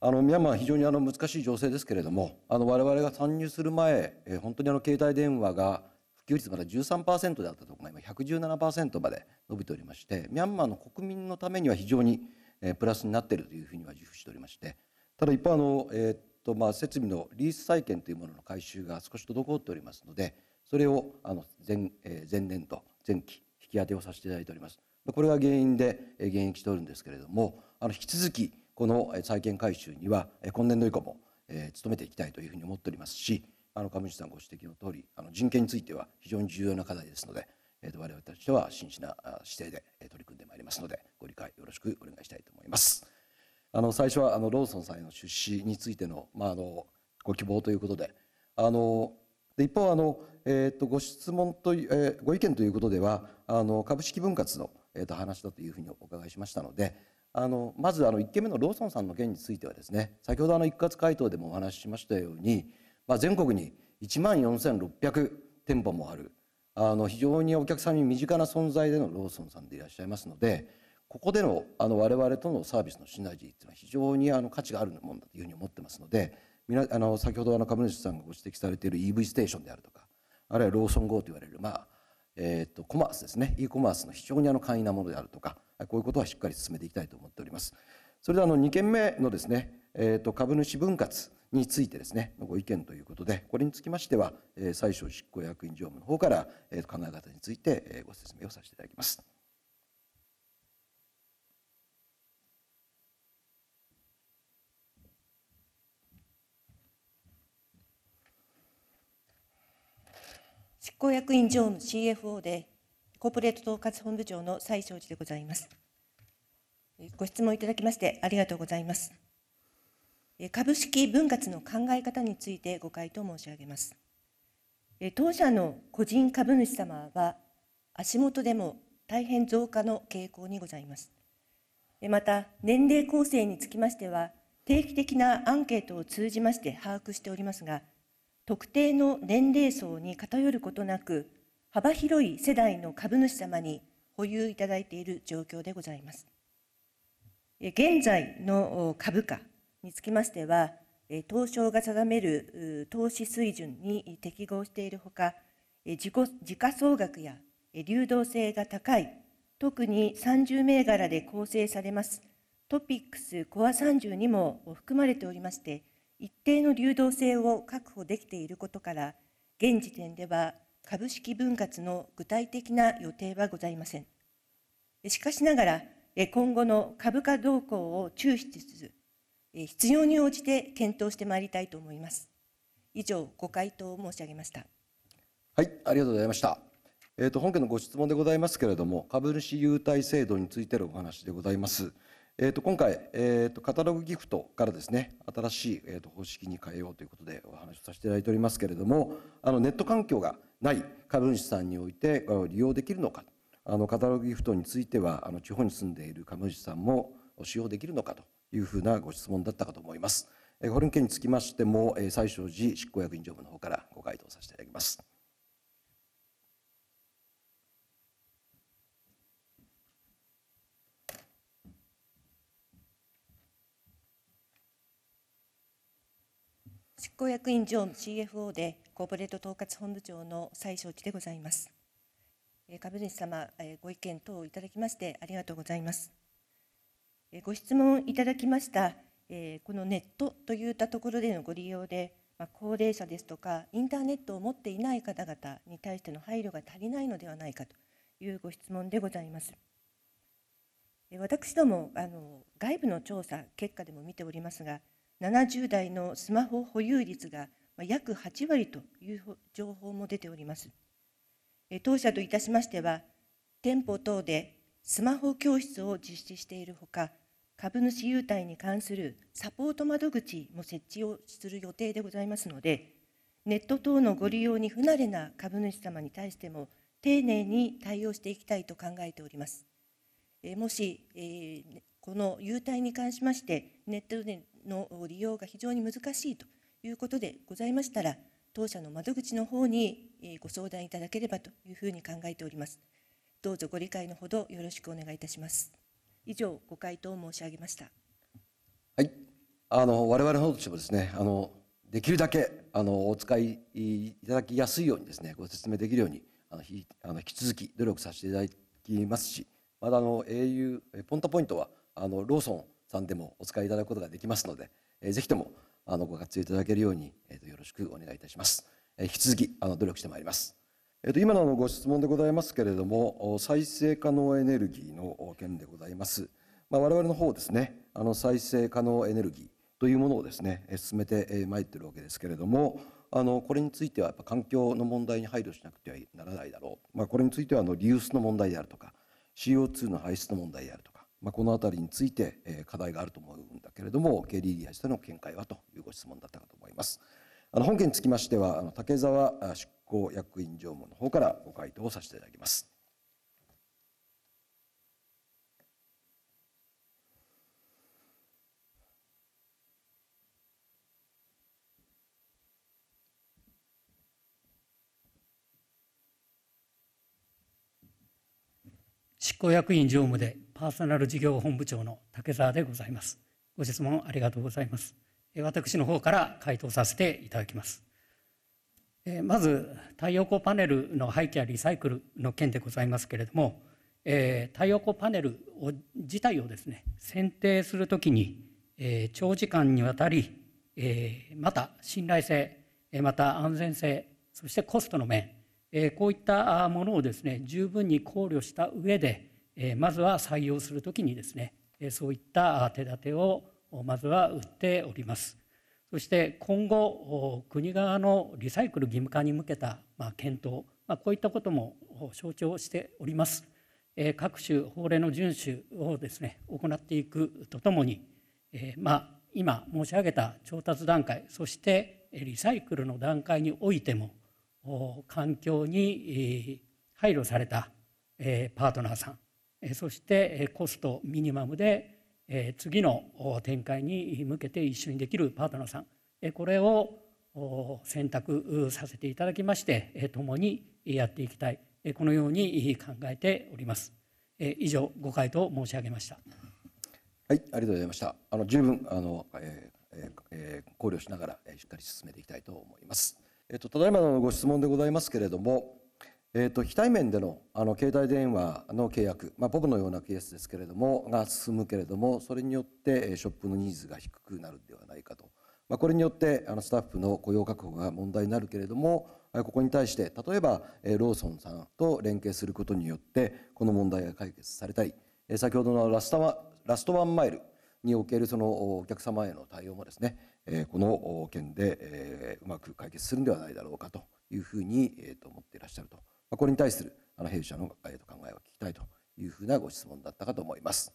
Speaker 1: あのミャンマーは非常にあの難しい情勢ですけれどもあの我々が参入する前、えー、本当にあの携帯電話が普及率まだ13%であったところが今117%まで伸びておりましてミャンマーの国民のためには非常に、えー、プラスになっているというふうには自負しておりましてただ一方あの、えー、っとまあ、設備のリース再建というものの回収が少し滞っておりますのでそれをあの前,、えー、前年と前期引き当てをさせていただいております。これが原因で現役しておるんですけれどもあの引き続きこの債権回収には今年度以降も努めていきたいというふうに思っておりますし、あの上地さんご指摘の通り、あの人権については非常に重要な課題ですので、えー、と我々としては真摯な姿勢で取り組んでまいりますので、ご理解よろしくお願いしたいと思います。あの最初はあのローソンさんへの出資についての,、まあ、あのご希望ということで、あので一方あの、えーと、ご質問と、えご意見ということでは、あの株式分割の、えー、と話だというふうにお伺いしましたので、あのまずあの1件目のローソンさんの件についてはですね先ほどあの一括回答でもお話ししましたように、まあ、全国に1万4600店舗もあるあの非常にお客さんに身近な存在でのローソンさんでいらっしゃいますのでここでのあの我々とのサービスのシナジーというのは非常にあの価値があるものだというふうに思ってますので皆あの先ほどあの株主さんがご指摘されている EV ステーションであるとかあるいはローソン GO と言われる、まあえー、とコマースですね e コマースの非常にあの簡易なものであるとかこういうことはしっかり進めていきたいと思っております。それではあの2件目のですね、えー、と株主分割についてですね、ご意見ということで、これにつきましては、えー、最小執行役員常務の方から、えー、考え方について、えー、ご説明をさせていただきます。
Speaker 4: 執行役員常務 CFO でコーポレート統括本部長の西庄寺でございます。ご質問いただきましてありがとうございます。株式分割の考え方についてご回答申し上げます。当社の個人株主様は足元でも大変増加の傾向にございます。また年齢構成につきましては定期的なアンケートを通じまして把握しておりますが特定の年齢層に偏ることなく幅広い世代の株主様に保有いただいている状況でございます。現在の株価につきましては、東証が定める投資水準に適合しているほか、時価総額や流動性が高い、特に30銘柄で構成されますトピックスコア30にも含まれておりまして、一定の流動性を確保できていることから、現時点では株式分割の具体的な予定はございません。しかしながら、今後の株価動向を注視しつつ、必要に応じて検討してまいりたいと思います。以上、ご回答を申し上げました。
Speaker 1: はい、ありがとうございました。えっ、と、本件のご質問でございますけれども、株主優待制度についてのお話でございます。えー、と今回、えー、とカタログギフトからですね新しい、えー、と方式に変えようということでお話をさせていただいておりますけれどもあのネット環境がない株主さんにおいて利用できるのかあのカタログギフトについてはあの地方に住んでいる株主さんも使用できるのかというふうなご質問だったかと思います。えー、ホルン県につきましても、えー、最小時執行役員常務の方からご回答させていただきます。
Speaker 4: 執行役員常務 CFO でコーポレート統括本部長の西正樹でございます。株主様、ご意見等をいただきましてありがとうございます。ご質問いただきましたこのネットといったところでのご利用で高齢者ですとかインターネットを持っていない方々に対しての配慮が足りないのではないかというご質問でございます。私どもあの外部の調査結果でも見ておりますが70代のスマホ保有率が約8割という情報も出ております。当社といたしましては、店舗等でスマホ教室を実施しているほか、株主優待に関するサポート窓口も設置をする予定でございますので、ネット等のご利用に不慣れな株主様に対しても、丁寧に対応していきたいと考えております。もし、この優待に関しまして、ネットでの利用が非常に難しいということでございましたら、当社の窓口の方にご相談いただければというふうに考えております。どうぞご理解のほどよろしくお願いいたします。以上、ご回答申し上げました。
Speaker 1: はい、あの我々の方としてもですね、あのできるだけあのお使いいただきやすいようにですね、ご説明できるようにあのひあの引き続き努力させていただきますし、またあの au ポンタポイントはあのローソンさんでもお使いいただくことができますので、えー、ぜひともあのご活用いただけるように、えー、とよろしくお願いいたします。えー、引き続きあの努力してまいります。えー、と今ののご質問でございますけれども再生可能エネルギーの件でございます。まあ、我々の方ですねあの再生可能エネルギーというものをですね進めてまいってるわけですけれどもあのこれについてはやっぱ環境の問題に配慮しなくてはならないだろう、まあ、これについてはあのリユースの問題であるとか CO2 の排出の問題であるとかまあ、この辺りについて、えー、課題があると思うんだけれども KDDI としての見解はというご質問だったかと思います。あの本件につきましてはあの竹沢執行役員常務の方からご回答をさせていただきます。
Speaker 7: 執行役員常務でパーソナル事業本部長の竹澤でございます。ご質問ありがとうございます。私の方から回答させていただきます。まず、太陽光パネルの廃棄やリサイクルの件でございますけれども、え太陽光パネルを自体をですね、選定するときに、え長時間にわたり、えまた信頼性、また安全性、そしてコストの面、えこういったものをですね、十分に考慮した上で、えまずは採用するときにですね、えそういった手立てをまずは打っております。そして今後、国側のリサイクル義務化に向けた、ま検討、まこういったことも象徴しております。各種法令の遵守をですね、行っていくとともに、ま今申し上げた調達段階、そしてリサイクルの段階においても、環境に配慮されたパートナーさん、そしてコストミニマムで次の展開に向けて一緒にできるパートナーさんこれを選択させていただきまして共にやっていきたいこのように考えております以上ご回答申し上げました
Speaker 1: はいありがとうございましたあの十分あの、えーえー、考慮しながらしっかり進めていきたいと思いますえっとただいまのご質問でございますけれどもえーと、非対面でのあの携帯電話の契約、まあ、ブのようなケースですけれどもが進むけれどもそれによってショップのニーズが低くなるんではないかと、まあ、これによってあのスタッフの雇用確保が問題になるけれどもここに対して例えばローソンさんと連携することによってこの問題が解決されたり先ほどのラストラストワンマイルにおけるそのお客様への対応もですねこの件でうまく解決するんではないだろうかというふうに思っていらっしゃると。これに対するあの弊社の考えを聞きたいというふうなご質問だったかと思います。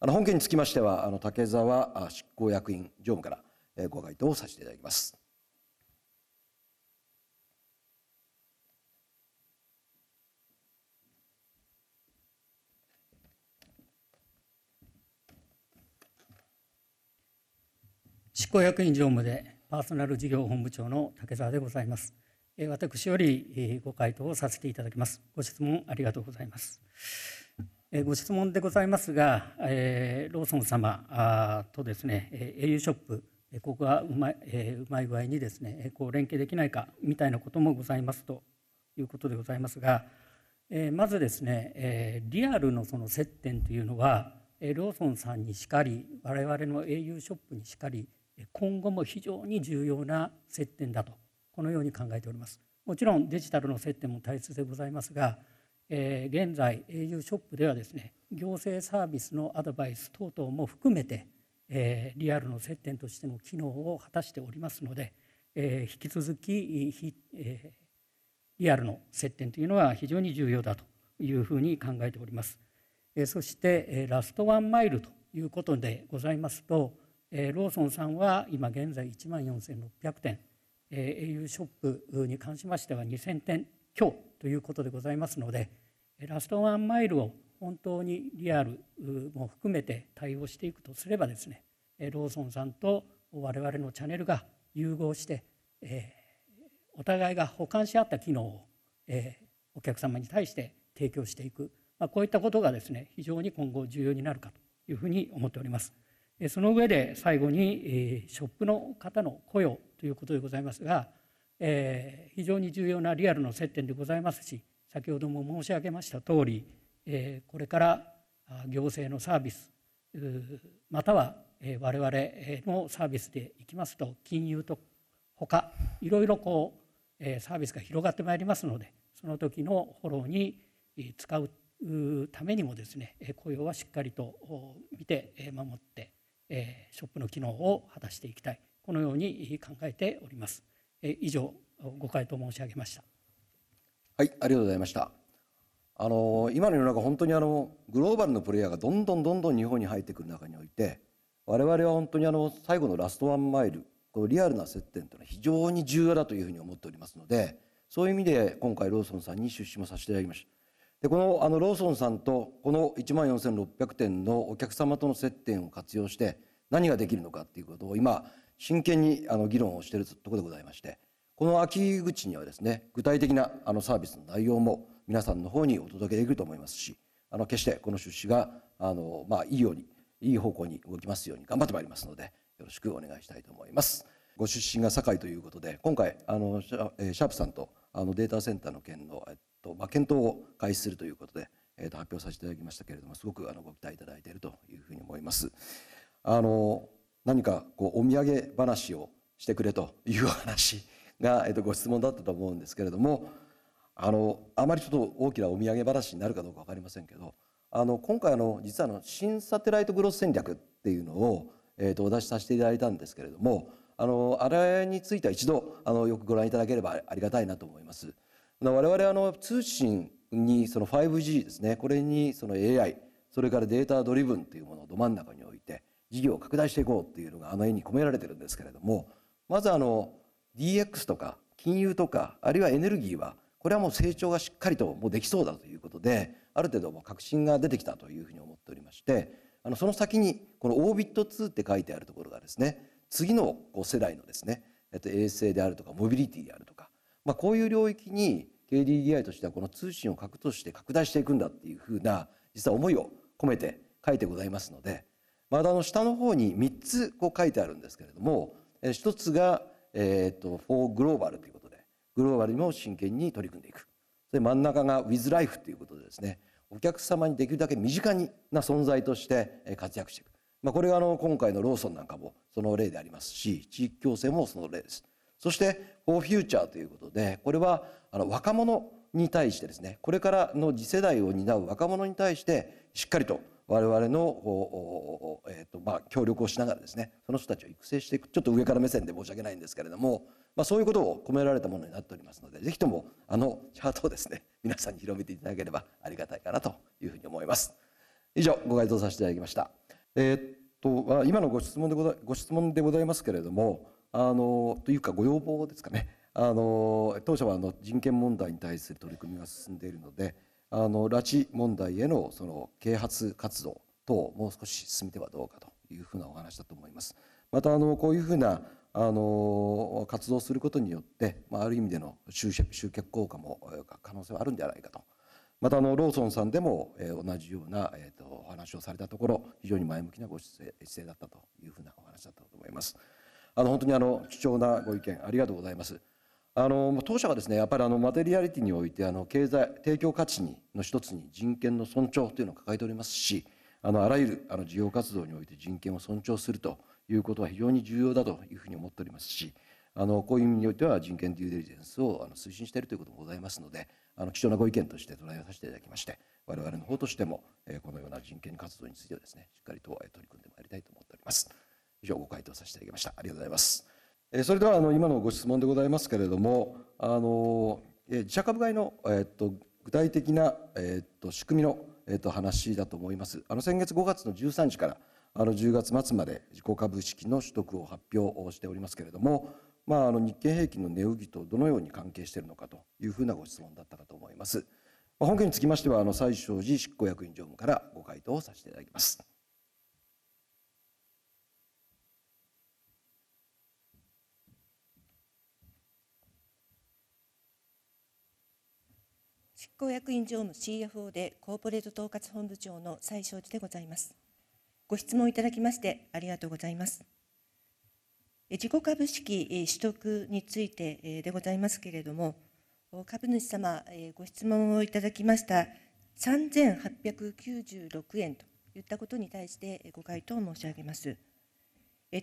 Speaker 1: あの本件につきましては、あの竹沢執行役員常務からご回答をさせていただきます。
Speaker 7: 執行役員常務でパーソナル事業本部長の竹澤でございます。私よりご回答をさせていただきます。ご質問ありがとうございます。ご質問でございますが、ローソン様とですね、au ショップ、ここがうまいえうまい具合にですね、こう連携できないかみたいなこともございますということでございますが、えまずですね、えリアルのその接点というのは、えローソンさんにしかり、我々の au ショップにしかり、今後も非常に重要な接点だとこのように考えておりますもちろんデジタルの接点も大切でございますが、えー、現在 au ショップではですね行政サービスのアドバイス等々も含めて、えー、リアルの接点としての機能を果たしておりますので、えー、引き続き、えリアルの接点というのは非常に重要だというふうに考えております。えそして、えラストワンマイルということでございますと、えローソンさんは今現在1万4600点え au ショップに関しましては2000点強ということでございますのでラストワンマイルを本当にリアルも含めて対応していくとすればですねローソンさんと我々のチャンネルが融合して、えお互いが保管し合った機能を、えお客様に対して提供していく、まこういったことがですね非常に今後重要になるかというふうに思っております。その上で最後にショップの方の雇用ということでございますが、えー、非常に重要なリアルの接点でございますし先ほども申し上げました通り、えー、これから行政のサービスまたは我々のサービスでいきますと金融とほかいろいろこうサービスが広がってまいりますのでその時のフォローに使うためにもですね雇用はしっかりと見て守ってえショップの機能を果たしていきたいこのように考えております。え以上ご回答申し上げました。
Speaker 1: はい、ありがとうございました。あの今の世の中本当にあのグローバルのプレイヤーがどんどんどんどん日本に入ってくる中において我々は本当にあの最後のラストワンマイルこのリアルな接点というのは非常に重要だというふうに思っておりますのでそういう意味で今回ローソンさんに出資もさせていただきました。でこのあのローソンさんとこの1万4600点のお客様との接点を活用して何ができるのかっていうことを今真剣にあの議論をしているところでございましてこの秋口にはですね具体的なあのサービスの内容も皆さんの方にお届けできると思いますしあの決してこの出資があの、まあ、いいようにいい方向に動きますように頑張ってまいりますのでよろしくお願いしたいと思います。ご出身が堺ということで今回あのシャープさんとあのデータセンターの件のと、まあ、検討を開始するということで、えー、と発表させていただきましたけれどもすごくあのご期待いただいているというふうに思います。あの何かこうお土産話をしてくれという話が、えー、とご質問だったと思うんですけれどもあのあまりちょっと大きなお土産話になるかどうか分かりませんけどあの今回あの実はあの新サテライトグロス戦略っていうのを、えー、とお出しさせていただいたんですけれどもあのあれについては一度あのよくご覧いただければありがたいなと思います。我々あの通信にその 5G ですねこれにその AI それからデータドリブンというものをど真ん中に置いて事業を拡大していこうというのがあの絵に込められてるんですけれどもまずあの DX とか金融とかあるいはエネルギーはこれはもう成長がしっかりともうできそうだということである程度も確信が出てきたというふうに思っておりましてあのその先にこのオービット2って書いてあるところがですね次の世代のですね、えっと、衛星であるとかモビリティであるとか、まあ、こういう領域に KDDI としてはこの通信を核として拡大していくんだっていうふうな実は思いを込めて書いてございますのでまだあの下の方に3つこう書いてあるんですけれども1つが、えーと、とフォーグローバルということでグローバルにも真剣に取り組んでいくそれ真ん中が with life ということでですねお客様にできるだけ身近にな存在として活躍していく、まあ、これがあの今回のローソンなんかもその例でありますし地域共生もその例です。そして「フォーフューチャーということでこれはあの若者に対してですねこれからの次世代を担う若者に対してしっかりと我々の、えーとまあ、協力をしながらですねその人たちを育成していくちょっと上から目線で申し訳ないんですけれども、まあ、そういうことを込められたものになっておりますのでぜひともあのチャートをですね皆さんに広めていただければありがたいかなというふうに思います。以上ご回答させていただきました、えー、っと今のご質問でござご質問でございますけれどもあのというかご要望ですかねあの当社はあの人権問題に対する取り組みが進んでいるのであの拉致問題へのその啓発活動等をもう少し進めてはどうかというふうなお話だと思います。またあのこういうふうなあの活動することによって、まあ、ある意味での集客効果も可能性はあるんではないかと。またあのローソンさんでも、えー、同じような、えーと、とお話をされたところ非常に前向きなご姿勢だったというふうなお話だったと思います。あの本当にあの貴重なご意見ありがとうございます。あの当社はですねやっぱりあのマテリアリティにおいてあの経済提供価値にの一つに人権の尊重というのを抱えておりますしあのあらゆるあの事業活動において人権を尊重するということは非常に重要だというふうに思っておりますしあのこういう意味においては人権デューデリジェンスをあの推進しているということもございますのであの貴重なご意見として捉えさせていただきまして我々の方としても、えー、このような人権活動についてはですねしっかりと取り組んでまいりたいと思っております。以上ご回答させていただきましたありがとうございますそれではあの今のご質問でございますけれどもあの自社株買いの、えっと、具体的な、えっと、仕組みの、えっと、話だと思いますあの先月5月の13日からあの10月末まで自己株式の取得を発表しておりますけれども、まあ、あの日経平均の値動きとどのように関係しているのかというふうなご質問だったかと思います。本件につきましては、あの最小寺執行役員常務からご回答をさせていただきます。
Speaker 4: 公役員常務 CFO でコーポレート統括本部長の西庄司でございます。ご質問いただきましてありがとうございます。自己株式取得についてでございますけれども、株主様、ご質問をいただきました3896円といったことに対してご回答申し上げます。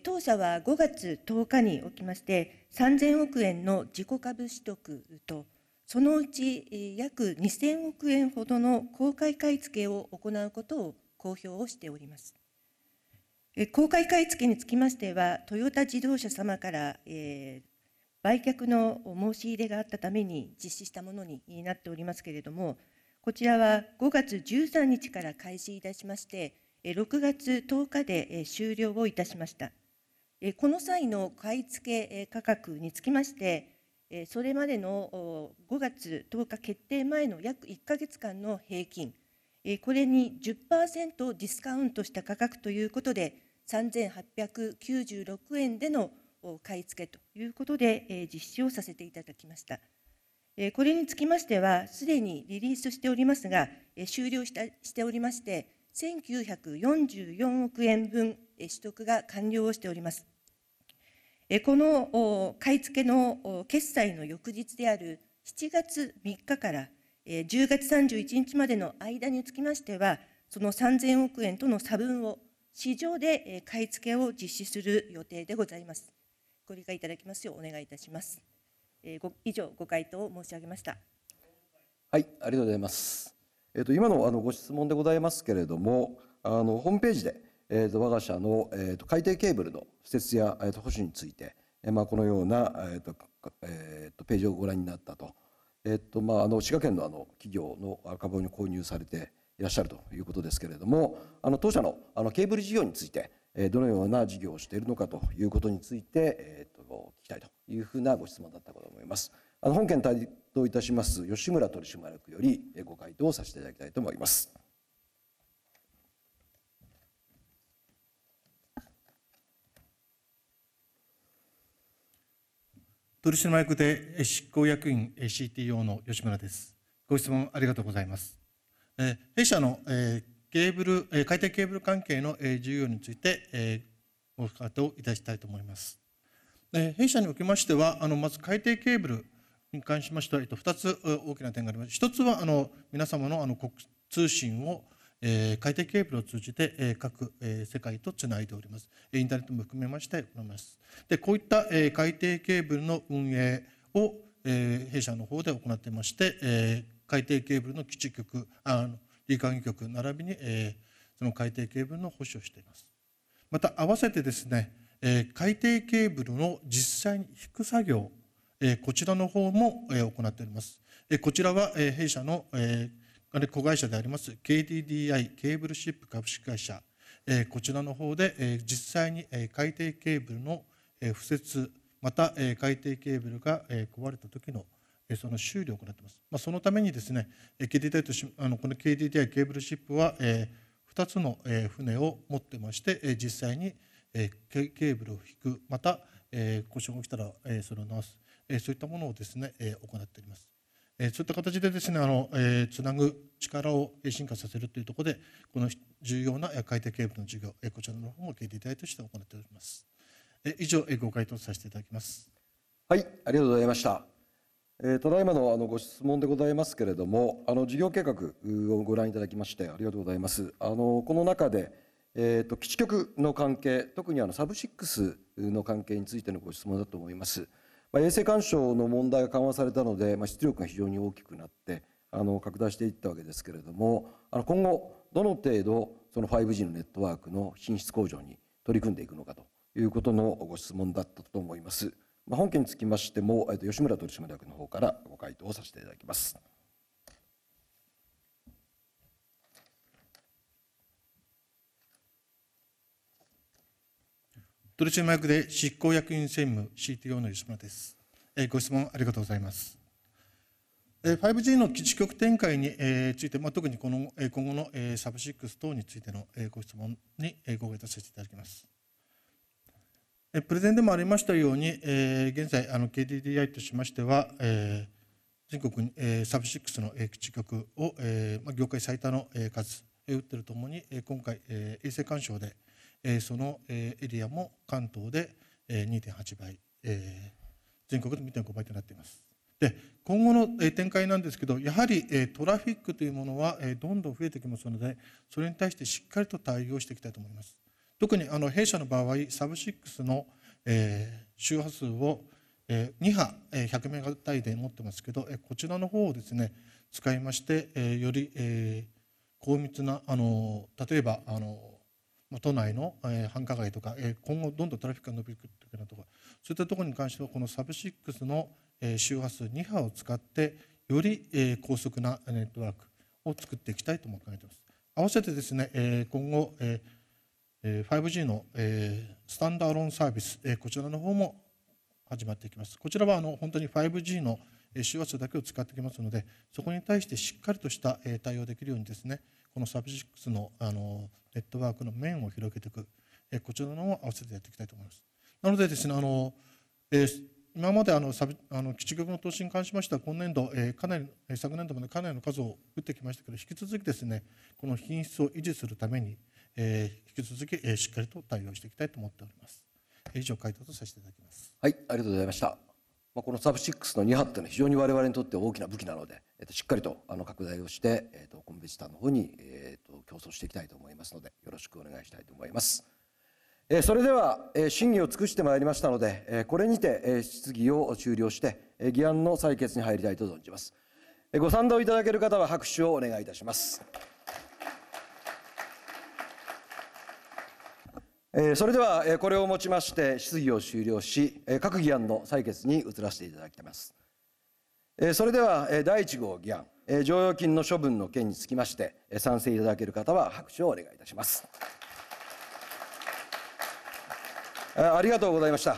Speaker 4: 当社は5月10日におきまして、3000億円の自己株取得と、そのうち約2000億円ほどの公開買い付けを行うことを公表をしております。公開買い付けにつきましては、トヨタ自動車様から、えー、売却の申し入れがあったために実施したものになっておりますけれども、こちらは5月13日から開始いたしまして、6月10日で終了をいたしました。この際の買い付け価格につきまして、それまでの5月10日決定前の約1か月間の平均、これに10%をディスカウントした価格ということで、3896円での買い付けということで、実施をさせていただきました。これにつきましては、すでにリリースしておりますが、終了したしておりまして、1944億円分、取得が完了をしております。この買い付けの決済の翌日である7月3日から10月31日までの間につきましては、その3000億円との差分を市場で買い付けを実施する予定でございます。ご理解いただきますようお願いいたします。以上、ご回答を申し上げました。
Speaker 1: はい、ありがとうございます。えっ、と、今のあのご質問でございますけれども、あのホームページでえー、と我が社の、えー、と海底ケーブルの施設や、えー、と保守について、えーまあ、このような、えーとえー、とページをご覧になったと,、えーとまあ、あの滋賀県のあの企業の赤棒に購入されていらっしゃるということですけれどもあの当社のあのケーブル事業について、えー、どのような事業をしているのかということについて、えー、と聞きたいというふうなご質問だったかと思います。あの本件対当いたします吉村取締役よりご回答をさせていただきたいと思います。
Speaker 8: 取締役で執行役員 CTO の吉村ですご質問ありがとうございますえ弊社のえケーブルえ海底ケーブル関係のえ事業についてえお伺いをいたしたいと思いますえ弊社におきましてはあのまず海底ケーブルに関しましてはえと2つ大きな点があります1つはあの皆様のあの通信をえー、海底ケーブルを通じて、えー、各、えー、世界とつないでおります。インターネットも含めましております。で、こういった、えー、海底ケーブルの運営を、えー、弊社の方で行ってまして、えー、海底ケーブルの基地局、あの、理管理局並びに、えー、その海底ケーブルの保守をしています。また、合わせてですね、えー、海底ケーブルの実際に引く作業、えー、こちらの方も、えー、行っております。えー、こちらは、えー、弊社の、えー子会社であります KDDI ケーブルシップ株式会社こちらの方で実際に海底ケーブルの敷設また海底ケーブルが壊れた時のその修理を行っています、まあ、そのためにですね KDDI としあのこの KDDI ケーブルシップは2つの船を持ってまして実際にケーブルを引くまた故障が起きたらそれを直すそういったものをですね行っております。えそういった形でですねあの、えつなぐ力を進化させるというところでこの重要な海底ケーブルの授業、えこちらの方も経理体として行っております。え以上、えご回答させていただきます。
Speaker 1: はい、ありがとうございました。えー、ただいまのあのご質問でございますけれども、あの事業計画をご覧いただきましてありがとうございます。あのこの中で、えーと、と基地局の関係、特にあのサブ6の関係についてのご質問だと思います。まあ、衛生干渉の問題が緩和されたので、まあ、出力が非常に大きくなってあの拡大していったわけですけれどもあの今後どの程度その 5G のネットワークの品質向上に取り組んでいくのかということのご質問だったと思います。まあ、本件につきましても、えと、吉村取締役の方からご回答をさせていただきます。
Speaker 8: 取締役で執行役員専務 CTO の吉村です。えご質問ありがとうございます。5G の基地局展開について、まあ、特にこの今後のサブ6等についてのご質問にご回答させていただきます。プレゼンでもありましたように、現在、KDDI としましては、全国にサブ6の基地局を業界最多の数、打っているともに、今回、衛星干渉でえその、えエリアも関東で、え2.8倍、え全国で2.5倍となっています。で今後の展開なんですけどやはりトラフィックというものはどんどん増えてきますのでそれに対してしっかりと対応していきたいと思います特にあの弊社の場合サブ6の、え周波数を、え2波、え100メガ単位で持ってますけど、えこちらの方をですね使いまして、えより、え高密なあの例えばあの都内の、繁華街とか、今後どんどんトラフィックが伸びていくようなところそういったところに関してはこのサブ6の、スの周波数2波を使ってより、高速なネットワークを作っていきたいとも考えています。合わせてですね、今後、5G の、スタンダーロンサービス、こちらの方も始まっていきます。こちらはあの本当に 5G の周波数だけを使ってきますので、そこに対してしっかりとした対応できるようにですね、このサブックスのあのネットワークの面を広げていく、えこちらのも合わせてやっていきたいと思います。なのでですね、あのえ今まであのサブあの基地局の投資に関しましては今年度、えかなり昨年度までかなりの数を打ってきましたけど引き続きですねこの品質を維持するために、え引き続き、えしっかりと対応していきたいと思っております以上回答とさせていただきま
Speaker 1: すはいありがとうございましたまあ、このサブシックスの2波っていうのは非常に我々にとって大きな武器なので、えー、としっかりとあの拡大をして、えー、とコンベジターの方に、えー、と競争していきたいと思いますのでよろしくお願いしたいと思います。えー、それでは、えー、審議を尽くしてまいりましたので、えー、これにて、えー、質疑を終了して、えー、議案の採決に入りたいと存じます。えー、ご賛同いただける方は拍手をお願いいたします。それではこれをもちまして質疑を終了し各議案の採決に移らせていただきますそれでは第1号議案剰余金の処分の件につきまして賛成いただける方は拍手をお願いいたしますありがとうございました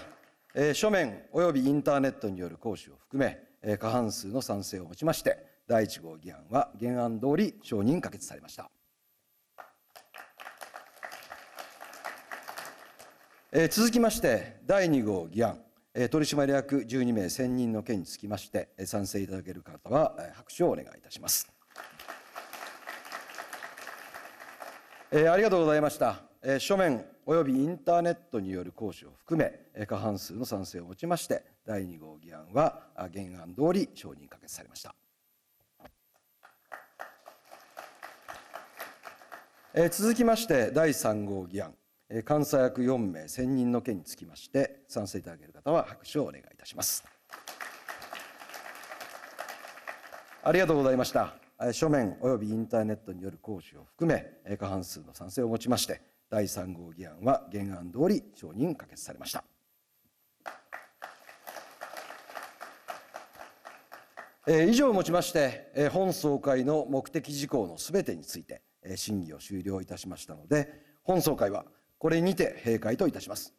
Speaker 1: 書面及びインターネットによる行使を含め過半数の賛成をもちまして第1号議案は原案通り承認可決されましたえー、続きまして第2号議案、えー、取締役12名選任の件につきまして、えー、賛成いただける方は、えー、拍手をお願いいたします、えー、ありがとうございました、えー、書面およびインターネットによる行使を含め、えー、過半数の賛成をもちまして第2号議案は原案通り承認可決されましたえー、続きまして第3号議案監査役4名選任の件につきまして賛成いただける方は拍手をお願いいたしますありがとうございました書面及びインターネットによる講師を含め過半数の賛成をもちまして第3号議案は原案通り承認可決されました以上をもちまして本総会の目的事項のすべてについて審議を終了いたしましたので本総会はこれにて閉会といたします。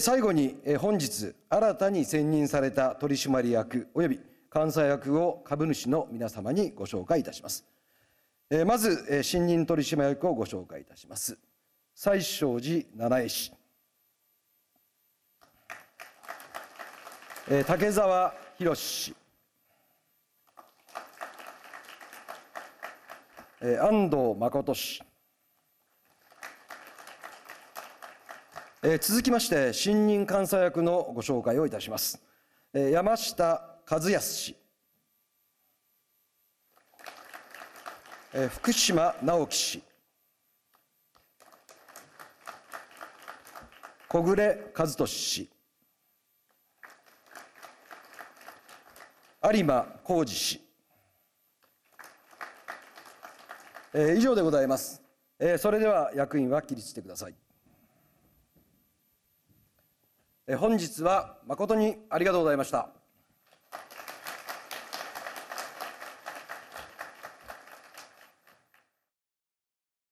Speaker 1: 最後に本日新たに選任された取締役及び監査役を株主の皆様にご紹介いたします。まず新任取締役をご紹介いたします。西勝寺七重氏竹澤宏氏安藤誠氏えー、続きまして新任監査役のご紹介をいたします、えー、山下和康氏、えー、福島直樹氏小暮和俊氏有馬浩二氏、えー、以上でございます、えー、それでは役員は起立してください本日は誠にありがとうございました。